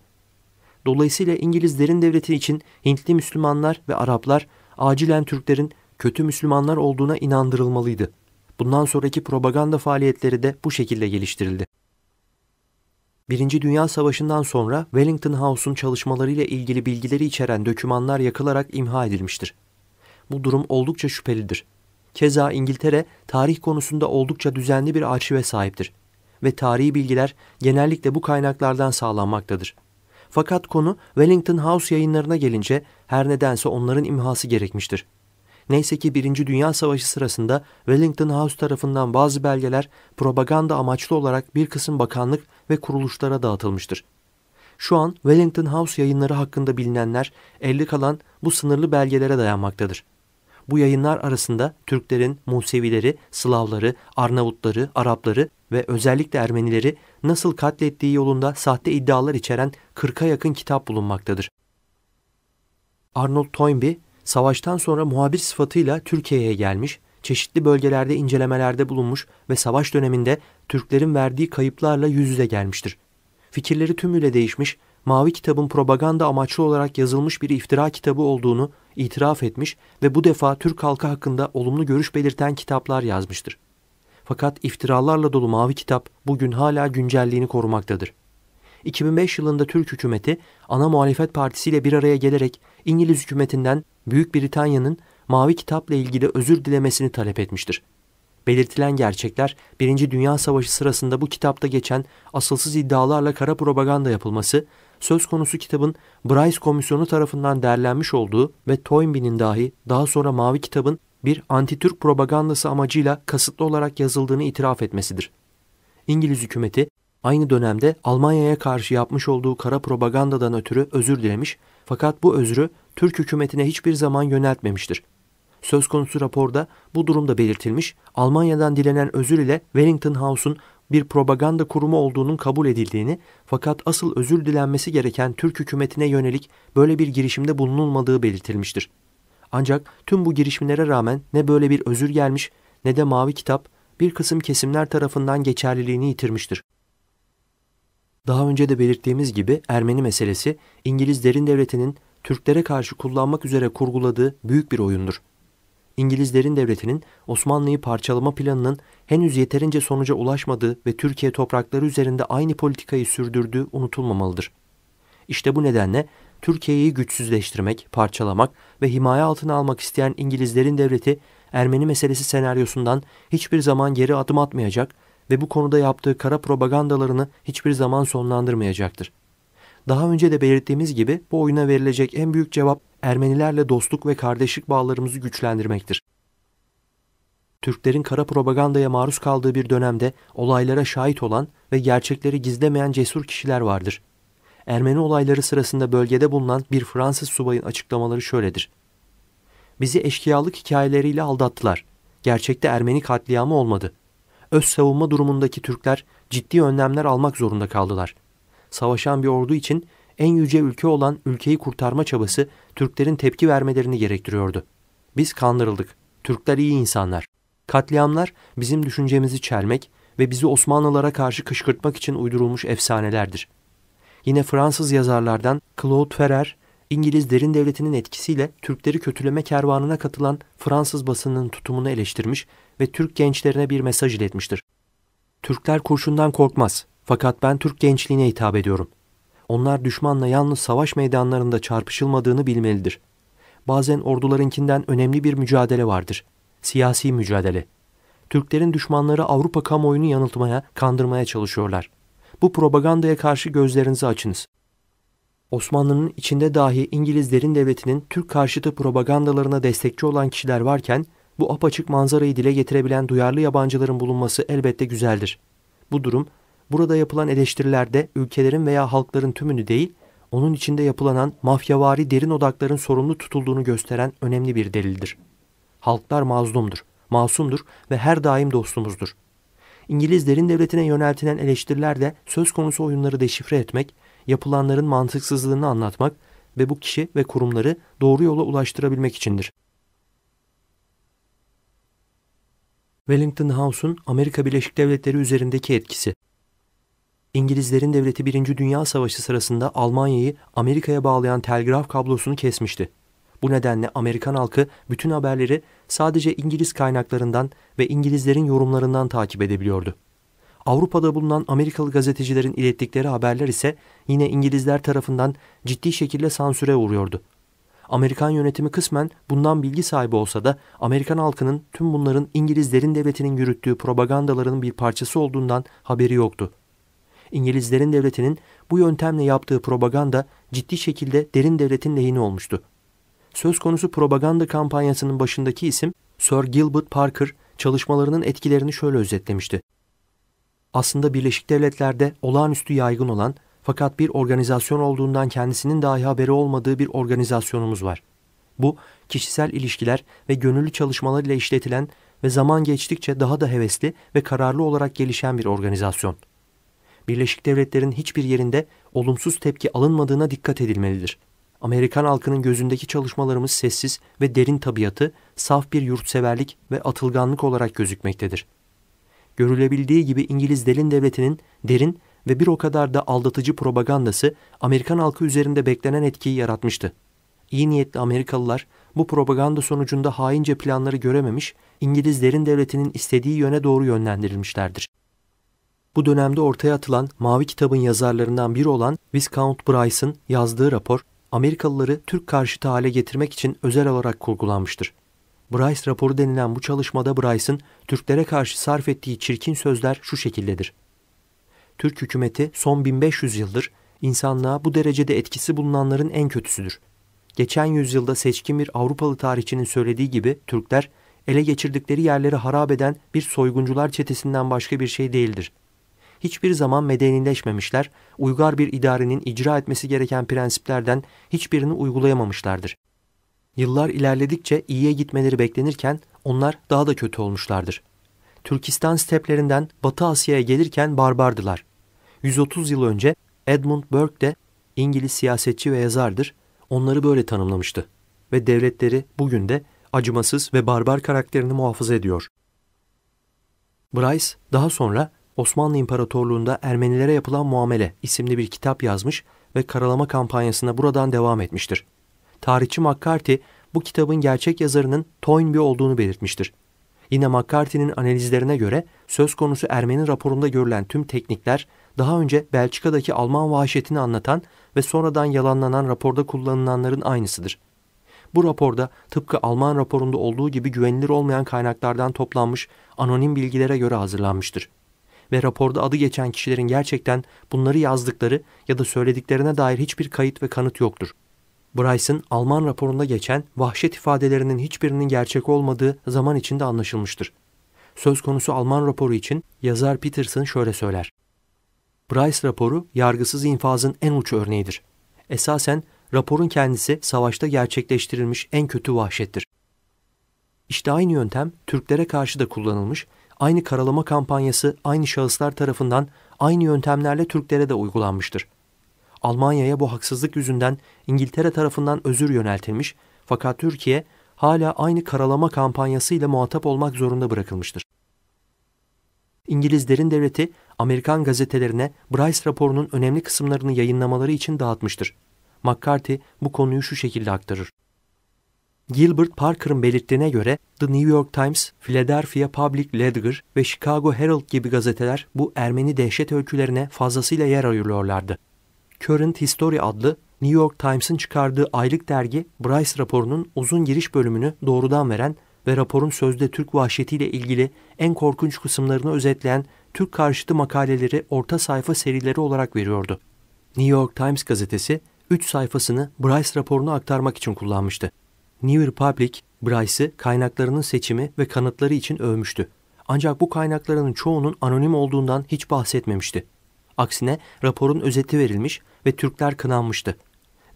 Dolayısıyla İngilizlerin devleti için Hintli Müslümanlar ve Araplar acilen Türklerin kötü Müslümanlar olduğuna inandırılmalıydı. Bundan sonraki propaganda faaliyetleri de bu şekilde geliştirildi. Birinci Dünya Savaşı'ndan sonra Wellington House'un çalışmalarıyla ilgili bilgileri içeren dökümanlar yakılarak imha edilmiştir. Bu durum oldukça şüphelidir. Keza İngiltere tarih konusunda oldukça düzenli bir arşive sahiptir ve tarihi bilgiler genellikle bu kaynaklardan sağlanmaktadır. Fakat konu Wellington House yayınlarına gelince her nedense onların imhası gerekmiştir. Neyse ki Birinci Dünya Savaşı sırasında Wellington House tarafından bazı belgeler propaganda amaçlı olarak bir kısım bakanlık ve kuruluşlara dağıtılmıştır. Şu an Wellington House yayınları hakkında bilinenler elde kalan bu sınırlı belgelere dayanmaktadır. Bu yayınlar arasında Türklerin Musevileri, Slavları, Arnavutları, Arapları ve özellikle Ermenileri nasıl katlettiği yolunda sahte iddialar içeren 40'a yakın kitap bulunmaktadır. Arnold Toynbee savaştan sonra muhabir sıfatıyla Türkiye'ye gelmiş, çeşitli bölgelerde incelemelerde bulunmuş ve savaş döneminde Türklerin verdiği kayıplarla yüz yüze gelmiştir. Fikirleri tümüyle değişmiş, Mavi Kitab'ın propaganda amaçlı olarak yazılmış bir iftira kitabı olduğunu itiraf etmiş ve bu defa Türk halkı hakkında olumlu görüş belirten kitaplar yazmıştır. Fakat iftiralarla dolu Mavi Kitap bugün hala güncelliğini korumaktadır. 2005 yılında Türk hükümeti ana muhalefet partisiyle bir araya gelerek İngiliz hükümetinden Büyük Britanya'nın Mavi Kitap'la ilgili özür dilemesini talep etmiştir. Belirtilen gerçekler, Birinci Dünya Savaşı sırasında bu kitapta geçen asılsız iddialarla kara propaganda yapılması, söz konusu kitabın Bryce Komisyonu tarafından derlenmiş olduğu ve Toynbee'nin dahi daha sonra Mavi Kitab'ın bir anti-Türk propagandası amacıyla kasıtlı olarak yazıldığını itiraf etmesidir. İngiliz hükümeti aynı dönemde Almanya'ya karşı yapmış olduğu kara propagandadan ötürü özür dilemiş fakat bu özrü Türk hükümetine hiçbir zaman yöneltmemiştir. Söz konusu raporda bu durumda belirtilmiş, Almanya'dan dilenen özür ile Wellington House'un bir propaganda kurumu olduğunun kabul edildiğini fakat asıl özür dilenmesi gereken Türk hükümetine yönelik böyle bir girişimde bulunulmadığı belirtilmiştir. Ancak tüm bu girişimlere rağmen ne böyle bir özür gelmiş ne de Mavi Kitap bir kısım kesimler tarafından geçerliliğini yitirmiştir. Daha önce de belirttiğimiz gibi Ermeni meselesi İngiliz derin devletinin Türklere karşı kullanmak üzere kurguladığı büyük bir oyundur. İngilizlerin devletinin Osmanlı'yı parçalama planının henüz yeterince sonuca ulaşmadığı ve Türkiye toprakları üzerinde aynı politikayı sürdürdüğü unutulmamalıdır. İşte bu nedenle Türkiye'yi güçsüzleştirmek, parçalamak ve himaye altına almak isteyen İngilizlerin devleti Ermeni meselesi senaryosundan hiçbir zaman geri adım atmayacak ve bu konuda yaptığı kara propagandalarını hiçbir zaman sonlandırmayacaktır. Daha önce de belirttiğimiz gibi bu oyuna verilecek en büyük cevap Ermenilerle dostluk ve kardeşlik bağlarımızı güçlendirmektir. Türklerin kara propagandaya maruz kaldığı bir dönemde olaylara şahit olan ve gerçekleri gizlemeyen cesur kişiler vardır. Ermeni olayları sırasında bölgede bulunan bir Fransız subayın açıklamaları şöyledir. Bizi eşkıyalık hikayeleriyle aldattılar. Gerçekte Ermeni katliamı olmadı öz savunma durumundaki Türkler ciddi önlemler almak zorunda kaldılar. Savaşan bir ordu için en yüce ülke olan ülkeyi kurtarma çabası Türklerin tepki vermelerini gerektiriyordu. Biz kandırıldık. Türkler iyi insanlar. Katliamlar bizim düşüncemizi çelmek ve bizi Osmanlılara karşı kışkırtmak için uydurulmuş efsanelerdir. Yine Fransız yazarlardan Claude Ferrer İngiliz derin devletinin etkisiyle Türkleri kötüleme kervanına katılan Fransız basınının tutumunu eleştirmiş ve Türk gençlerine bir mesaj iletmiştir. Türkler kurşundan korkmaz fakat ben Türk gençliğine hitap ediyorum. Onlar düşmanla yalnız savaş meydanlarında çarpışılmadığını bilmelidir. Bazen ordularınkinden önemli bir mücadele vardır. Siyasi mücadele. Türklerin düşmanları Avrupa kamuoyunu yanıltmaya, kandırmaya çalışıyorlar. Bu propagandaya karşı gözlerinizi açınız. Osmanlı'nın içinde dahi İngilizlerin devletinin Türk karşıtı propagandalarına destekçi olan kişiler varken bu apaçık manzarayı dile getirebilen duyarlı yabancıların bulunması elbette güzeldir. Bu durum burada yapılan eleştirilerde ülkelerin veya halkların tümünü değil, onun içinde yapılanan mafyavari derin odakların sorumlu tutulduğunu gösteren önemli bir delildir. Halklar mazlumdur, masumdur ve her daim dostumuzdur. İngiliz derin devletine yöneltilen eleştiriler de söz konusu oyunları deşifre etmek, yapılanların mantıksızlığını anlatmak ve bu kişi ve kurumları doğru yola ulaştırabilmek içindir. Wellington House'un Amerika Birleşik Devletleri üzerindeki etkisi İngilizlerin devleti 1. Dünya Savaşı sırasında Almanya'yı Amerika'ya bağlayan telgraf kablosunu kesmişti. Bu nedenle Amerikan halkı bütün haberleri sadece İngiliz kaynaklarından ve İngilizlerin yorumlarından takip edebiliyordu. Avrupa'da bulunan Amerikalı gazetecilerin ilettikleri haberler ise yine İngilizler tarafından ciddi şekilde sansüre uğruyordu. Amerikan yönetimi kısmen bundan bilgi sahibi olsa da Amerikan halkının tüm bunların İngilizlerin devletinin yürüttüğü propagandaların bir parçası olduğundan haberi yoktu. İngilizlerin devletinin bu yöntemle yaptığı propaganda ciddi şekilde derin devletin lehine olmuştu. Söz konusu propaganda kampanyasının başındaki isim Sir Gilbert Parker çalışmalarının etkilerini şöyle özetlemişti. Aslında Birleşik Devletler'de olağanüstü yaygın olan fakat bir organizasyon olduğundan kendisinin dahi haberi olmadığı bir organizasyonumuz var. Bu kişisel ilişkiler ve gönüllü çalışmalar ile işletilen ve zaman geçtikçe daha da hevesli ve kararlı olarak gelişen bir organizasyon. Birleşik Devletler'in hiçbir yerinde olumsuz tepki alınmadığına dikkat edilmelidir. Amerikan halkının gözündeki çalışmalarımız sessiz ve derin tabiatı, saf bir yurtseverlik ve atılganlık olarak gözükmektedir. Görülebildiği gibi İngiliz Delin Devleti'nin derin ve bir o kadar da aldatıcı propagandası Amerikan halkı üzerinde beklenen etkiyi yaratmıştı. İyi niyetli Amerikalılar bu propaganda sonucunda haince planları görememiş, İngilizlerin devletinin istediği yöne doğru yönlendirilmişlerdir. Bu dönemde ortaya atılan Mavi Kitab'ın yazarlarından biri olan Viscount Bryce'ın yazdığı rapor, Amerikalıları Türk karşıtı hale getirmek için özel olarak kurgulanmıştır. Bryce raporu denilen bu çalışmada Bryce'ın Türklere karşı sarf ettiği çirkin sözler şu şekildedir. Türk hükümeti son 1500 yıldır insanlığa bu derecede etkisi bulunanların en kötüsüdür. Geçen yüzyılda seçkin bir Avrupalı tarihçinin söylediği gibi Türkler ele geçirdikleri yerleri harap eden bir soyguncular çetesinden başka bir şey değildir. Hiçbir zaman medenileşmemişler, uygar bir idarenin icra etmesi gereken prensiplerden hiçbirini uygulayamamışlardır. Yıllar ilerledikçe iyiye gitmeleri beklenirken onlar daha da kötü olmuşlardır. Türkistan steplerinden Batı Asya'ya gelirken barbardılar. 130 yıl önce Edmund Burke de İngiliz siyasetçi ve yazardır. Onları böyle tanımlamıştı ve devletleri bugün de acımasız ve barbar karakterini muhafaza ediyor. Bryce daha sonra Osmanlı İmparatorluğu'nda Ermenilere yapılan muamele isimli bir kitap yazmış ve karalama kampanyasına buradan devam etmiştir. Tarihçi McCarthy bu kitabın gerçek yazarının Toynbee olduğunu belirtmiştir. Yine McCarthy'nin analizlerine göre söz konusu Ermeni raporunda görülen tüm teknikler daha önce Belçika'daki Alman vahşetini anlatan ve sonradan yalanlanan raporda kullanılanların aynısıdır. Bu raporda tıpkı Alman raporunda olduğu gibi güvenilir olmayan kaynaklardan toplanmış anonim bilgilere göre hazırlanmıştır. Ve raporda adı geçen kişilerin gerçekten bunları yazdıkları ya da söylediklerine dair hiçbir kayıt ve kanıt yoktur. Bryce'ın Alman raporunda geçen vahşet ifadelerinin hiçbirinin gerçek olmadığı zaman içinde anlaşılmıştır. Söz konusu Alman raporu için yazar Peterson şöyle söyler. Price raporu yargısız infazın en uç örneğidir. Esasen raporun kendisi savaşta gerçekleştirilmiş en kötü vahşettir. İşte aynı yöntem Türklere karşı da kullanılmış, aynı karalama kampanyası aynı şahıslar tarafından aynı yöntemlerle Türklere de uygulanmıştır. Almanya'ya bu haksızlık yüzünden İngiltere tarafından özür yöneltilmiş fakat Türkiye hala aynı karalama kampanyasıyla muhatap olmak zorunda bırakılmıştır. İngilizlerin devleti Amerikan gazetelerine Bryce raporunun önemli kısımlarını yayınlamaları için dağıtmıştır. McCarthy bu konuyu şu şekilde aktarır. Gilbert Parker'ın belirttiğine göre The New York Times, Philadelphia Public Ledger ve Chicago Herald gibi gazeteler bu Ermeni dehşet öykülerine fazlasıyla yer ayırıyorlardı. Current History adlı New York Times'ın çıkardığı aylık dergi Bryce raporunun uzun giriş bölümünü doğrudan veren ve raporun sözde Türk vahşetiyle ilgili en korkunç kısımlarını özetleyen Türk karşıtı makaleleri orta sayfa serileri olarak veriyordu. New York Times gazetesi 3 sayfasını Bryce raporunu aktarmak için kullanmıştı. New Republic, Bryce'ı kaynaklarının seçimi ve kanıtları için övmüştü. Ancak bu kaynakların çoğunun anonim olduğundan hiç bahsetmemişti. Aksine raporun özeti verilmiş ve Türkler kınanmıştı.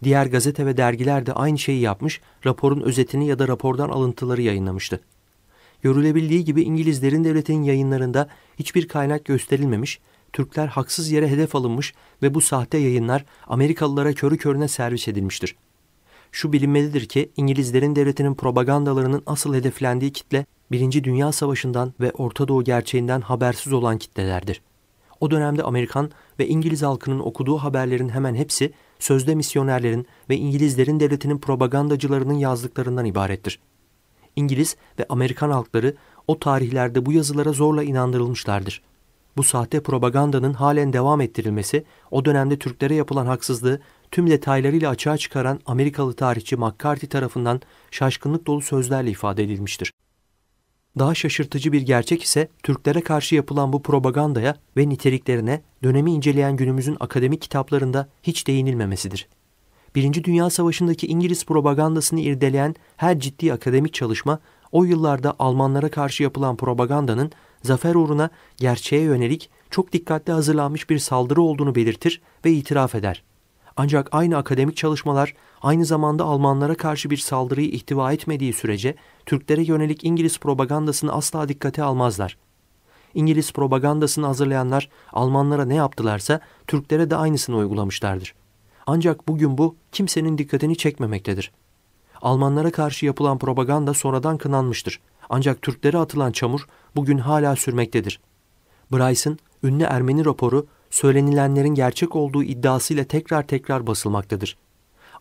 Diğer gazete ve dergiler de aynı şeyi yapmış, raporun özetini ya da rapordan alıntıları yayınlamıştı. Görülebildiği gibi İngilizlerin devletin yayınlarında hiçbir kaynak gösterilmemiş, Türkler haksız yere hedef alınmış ve bu sahte yayınlar Amerikalılara körü körüne servis edilmiştir. Şu bilinmelidir ki İngilizlerin devletinin propagandalarının asıl hedeflendiği kitle Birinci Dünya Savaşı'ndan ve Orta Doğu gerçeğinden habersiz olan kitlelerdir. O dönemde Amerikan ve İngiliz halkının okuduğu haberlerin hemen hepsi sözde misyonerlerin ve İngilizlerin devletinin propagandacılarının yazdıklarından ibarettir. İngiliz ve Amerikan halkları o tarihlerde bu yazılara zorla inandırılmışlardır. Bu sahte propagandanın halen devam ettirilmesi, o dönemde Türklere yapılan haksızlığı tüm detaylarıyla açığa çıkaran Amerikalı tarihçi McCarthy tarafından şaşkınlık dolu sözlerle ifade edilmiştir. Daha şaşırtıcı bir gerçek ise Türklere karşı yapılan bu propagandaya ve niteliklerine dönemi inceleyen günümüzün akademik kitaplarında hiç değinilmemesidir. Birinci Dünya Savaşı'ndaki İngiliz propagandasını irdeleyen her ciddi akademik çalışma o yıllarda Almanlara karşı yapılan propagandanın zafer uğruna gerçeğe yönelik çok dikkatli hazırlanmış bir saldırı olduğunu belirtir ve itiraf eder. Ancak aynı akademik çalışmalar aynı zamanda Almanlara karşı bir saldırıyı ihtiva etmediği sürece Türklere yönelik İngiliz propagandasını asla dikkate almazlar. İngiliz propagandasını hazırlayanlar Almanlara ne yaptılarsa Türklere de aynısını uygulamışlardır. Ancak bugün bu kimsenin dikkatini çekmemektedir. Almanlara karşı yapılan propaganda sonradan kınanmıştır. Ancak Türklere atılan çamur bugün hala sürmektedir. Bryson, ünlü Ermeni raporu söylenilenlerin gerçek olduğu iddiasıyla tekrar tekrar basılmaktadır.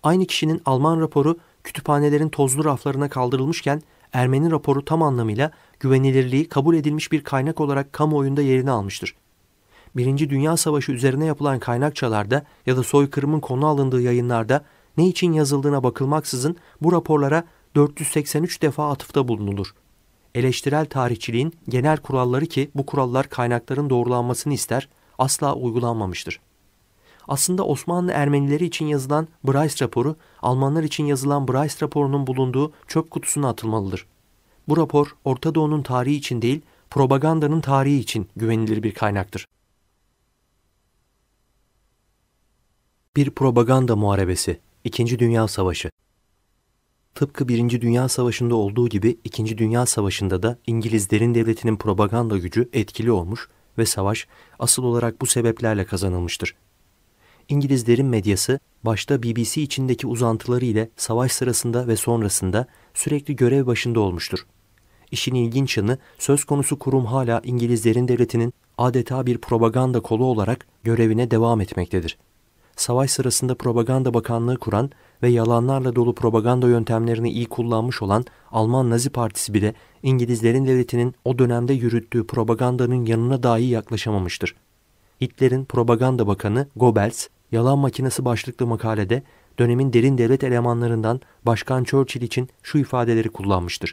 Aynı kişinin Alman raporu kütüphanelerin tozlu raflarına kaldırılmışken Ermeni raporu tam anlamıyla güvenilirliği kabul edilmiş bir kaynak olarak kamuoyunda yerini almıştır. Birinci Dünya Savaşı üzerine yapılan kaynakçalarda ya da soykırımın konu alındığı yayınlarda ne için yazıldığına bakılmaksızın bu raporlara 483 defa atıfta bulunulur. Eleştirel tarihçiliğin genel kuralları ki bu kurallar kaynakların doğrulanmasını ister, asla uygulanmamıştır. Aslında Osmanlı Ermenileri için yazılan Bryce raporu, Almanlar için yazılan Bryce raporunun bulunduğu çöp kutusuna atılmalıdır. Bu rapor Orta Doğu'nun tarihi için değil, propagandanın tarihi için güvenilir bir kaynaktır. Bir propaganda muharebesi, İkinci Dünya Savaşı. Tıpkı Birinci Dünya Savaşı'nda olduğu gibi İkinci Dünya Savaşı'nda da İngilizlerin devletinin propaganda gücü etkili olmuş ve savaş asıl olarak bu sebeplerle kazanılmıştır. İngilizlerin medyası başta BBC içindeki uzantıları ile savaş sırasında ve sonrasında sürekli görev başında olmuştur. İşin ilginç yanı söz konusu kurum hala İngilizlerin devletinin adeta bir propaganda kolu olarak görevine devam etmektedir. Savaş sırasında propaganda bakanlığı kuran ve yalanlarla dolu propaganda yöntemlerini iyi kullanmış olan Alman Nazi Partisi bile İngilizlerin devletinin o dönemde yürüttüğü propagandanın yanına dahi yaklaşamamıştır. Hitler'in propaganda bakanı Goebbels, yalan makinesi başlıklı makalede dönemin derin devlet elemanlarından Başkan Churchill için şu ifadeleri kullanmıştır.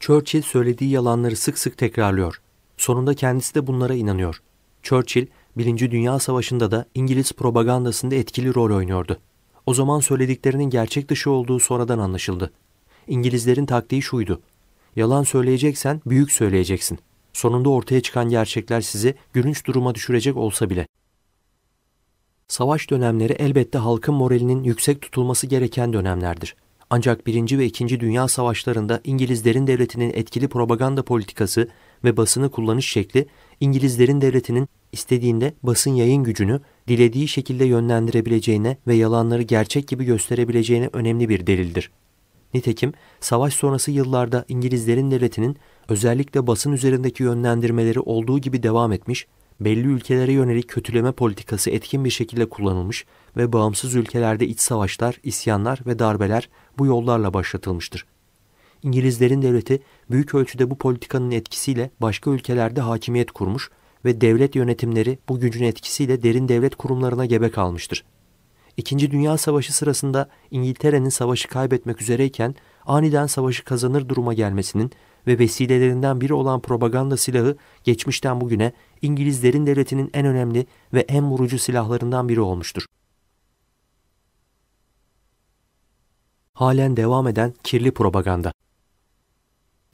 Churchill söylediği yalanları sık sık tekrarlıyor. Sonunda kendisi de bunlara inanıyor. Churchill, Birinci Dünya Savaşı'nda da İngiliz propagandasında etkili rol oynuyordu. O zaman söylediklerinin gerçek dışı olduğu sonradan anlaşıldı. İngilizlerin taktiği şuydu. Yalan söyleyeceksen büyük söyleyeceksin. Sonunda ortaya çıkan gerçekler sizi gülünç duruma düşürecek olsa bile. Savaş dönemleri elbette halkın moralinin yüksek tutulması gereken dönemlerdir. Ancak 1. ve 2. Dünya Savaşlarında İngilizlerin devletinin etkili propaganda politikası ve basını kullanış şekli İngilizlerin devletinin istediğinde basın yayın gücünü dilediği şekilde yönlendirebileceğine ve yalanları gerçek gibi gösterebileceğine önemli bir delildir. Nitekim savaş sonrası yıllarda İngilizlerin devletinin özellikle basın üzerindeki yönlendirmeleri olduğu gibi devam etmiş, belli ülkelere yönelik kötüleme politikası etkin bir şekilde kullanılmış ve bağımsız ülkelerde iç savaşlar, isyanlar ve darbeler bu yollarla başlatılmıştır. İngilizlerin devleti büyük ölçüde bu politikanın etkisiyle başka ülkelerde hakimiyet kurmuş ve devlet yönetimleri bu gücün etkisiyle derin devlet kurumlarına gebe kalmıştır. İkinci Dünya Savaşı sırasında İngiltere'nin savaşı kaybetmek üzereyken aniden savaşı kazanır duruma gelmesinin ve vesilelerinden biri olan propaganda silahı geçmişten bugüne İngilizlerin devletinin en önemli ve en vurucu silahlarından biri olmuştur. Halen devam eden kirli propaganda.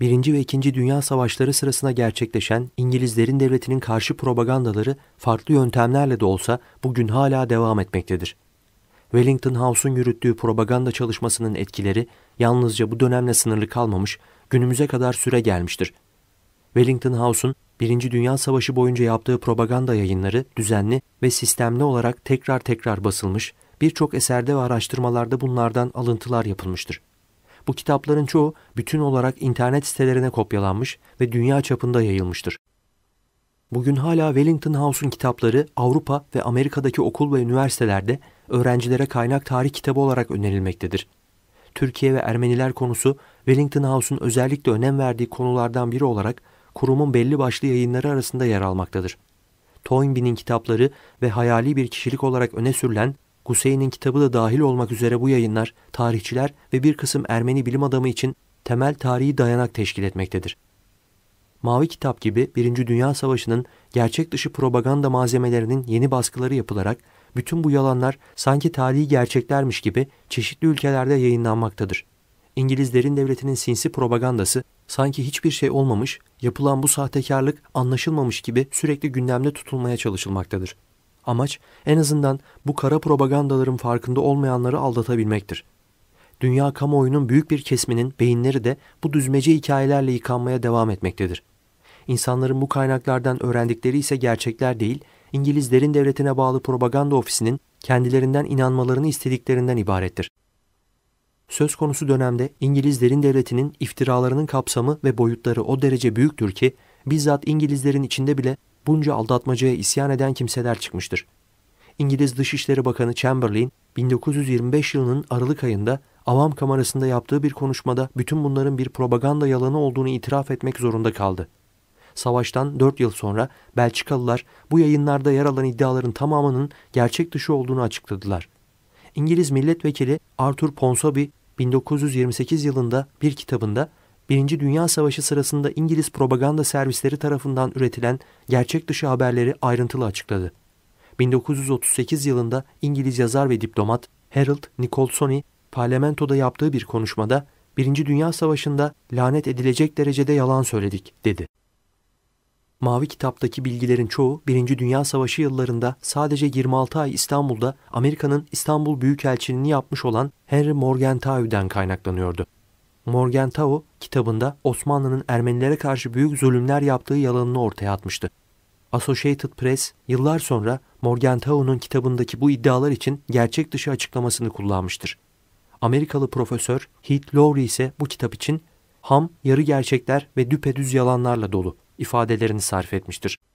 Birinci ve İkinci Dünya Savaşları sırasında gerçekleşen İngilizlerin devletinin karşı propagandaları farklı yöntemlerle de olsa bugün hala devam etmektedir. Wellington House'un yürüttüğü propaganda çalışmasının etkileri yalnızca bu dönemle sınırlı kalmamış, günümüze kadar süre gelmiştir. Wellington House'un Birinci Dünya Savaşı boyunca yaptığı propaganda yayınları düzenli ve sistemli olarak tekrar tekrar basılmış, birçok eserde ve araştırmalarda bunlardan alıntılar yapılmıştır. Bu kitapların çoğu bütün olarak internet sitelerine kopyalanmış ve dünya çapında yayılmıştır. Bugün hala Wellington House'un kitapları Avrupa ve Amerika'daki okul ve üniversitelerde öğrencilere kaynak tarih kitabı olarak önerilmektedir. Türkiye ve Ermeniler konusu Wellington House'un özellikle önem verdiği konulardan biri olarak kurumun belli başlı yayınları arasında yer almaktadır. Toynbee'nin kitapları ve hayali bir kişilik olarak öne sürülen Hüseyin'in kitabı da dahil olmak üzere bu yayınlar tarihçiler ve bir kısım Ermeni bilim adamı için temel tarihi dayanak teşkil etmektedir. Mavi Kitap gibi Birinci Dünya Savaşı'nın gerçek dışı propaganda malzemelerinin yeni baskıları yapılarak bütün bu yalanlar sanki tarihi gerçeklermiş gibi çeşitli ülkelerde yayınlanmaktadır. İngilizlerin devletinin sinsi propagandası sanki hiçbir şey olmamış, yapılan bu sahtekarlık anlaşılmamış gibi sürekli gündemde tutulmaya çalışılmaktadır. Amaç en azından bu kara propagandaların farkında olmayanları aldatabilmektir. Dünya kamuoyunun büyük bir kesminin beyinleri de bu düzmece hikayelerle yıkanmaya devam etmektedir. İnsanların bu kaynaklardan öğrendikleri ise gerçekler değil, İngilizlerin devletine bağlı propaganda ofisinin kendilerinden inanmalarını istediklerinden ibarettir. Söz konusu dönemde İngilizlerin devletinin iftiralarının kapsamı ve boyutları o derece büyüktür ki bizzat İngilizlerin içinde bile bunca aldatmacaya isyan eden kimseler çıkmıştır. İngiliz Dışişleri Bakanı Chamberlain 1925 yılının Aralık ayında Avam Kamerası'nda yaptığı bir konuşmada bütün bunların bir propaganda yalanı olduğunu itiraf etmek zorunda kaldı. Savaştan 4 yıl sonra Belçikalılar bu yayınlarda yer alan iddiaların tamamının gerçek dışı olduğunu açıkladılar. İngiliz milletvekili Arthur Ponsonby 1928 yılında bir kitabında Birinci Dünya Savaşı sırasında İngiliz propaganda servisleri tarafından üretilen gerçek dışı haberleri ayrıntılı açıkladı. 1938 yılında İngiliz yazar ve diplomat Harold Nicholson'i parlamentoda yaptığı bir konuşmada Birinci Dünya Savaşı'nda lanet edilecek derecede yalan söyledik dedi. Mavi Kitap'taki bilgilerin çoğu 1. Dünya Savaşı yıllarında sadece 26 ay İstanbul'da Amerika'nın İstanbul Büyükelçiliğini yapmış olan Henry Morgenthau'den kaynaklanıyordu. Morgenthau kitabında Osmanlı'nın Ermenilere karşı büyük zulümler yaptığı yalanını ortaya atmıştı. Associated Press yıllar sonra Morgenthau'nun kitabındaki bu iddialar için gerçek dışı açıklamasını kullanmıştır. Amerikalı profesör Heath Lowry ise bu kitap için ham, yarı gerçekler ve düpedüz yalanlarla dolu ifadelerini sarf etmiştir.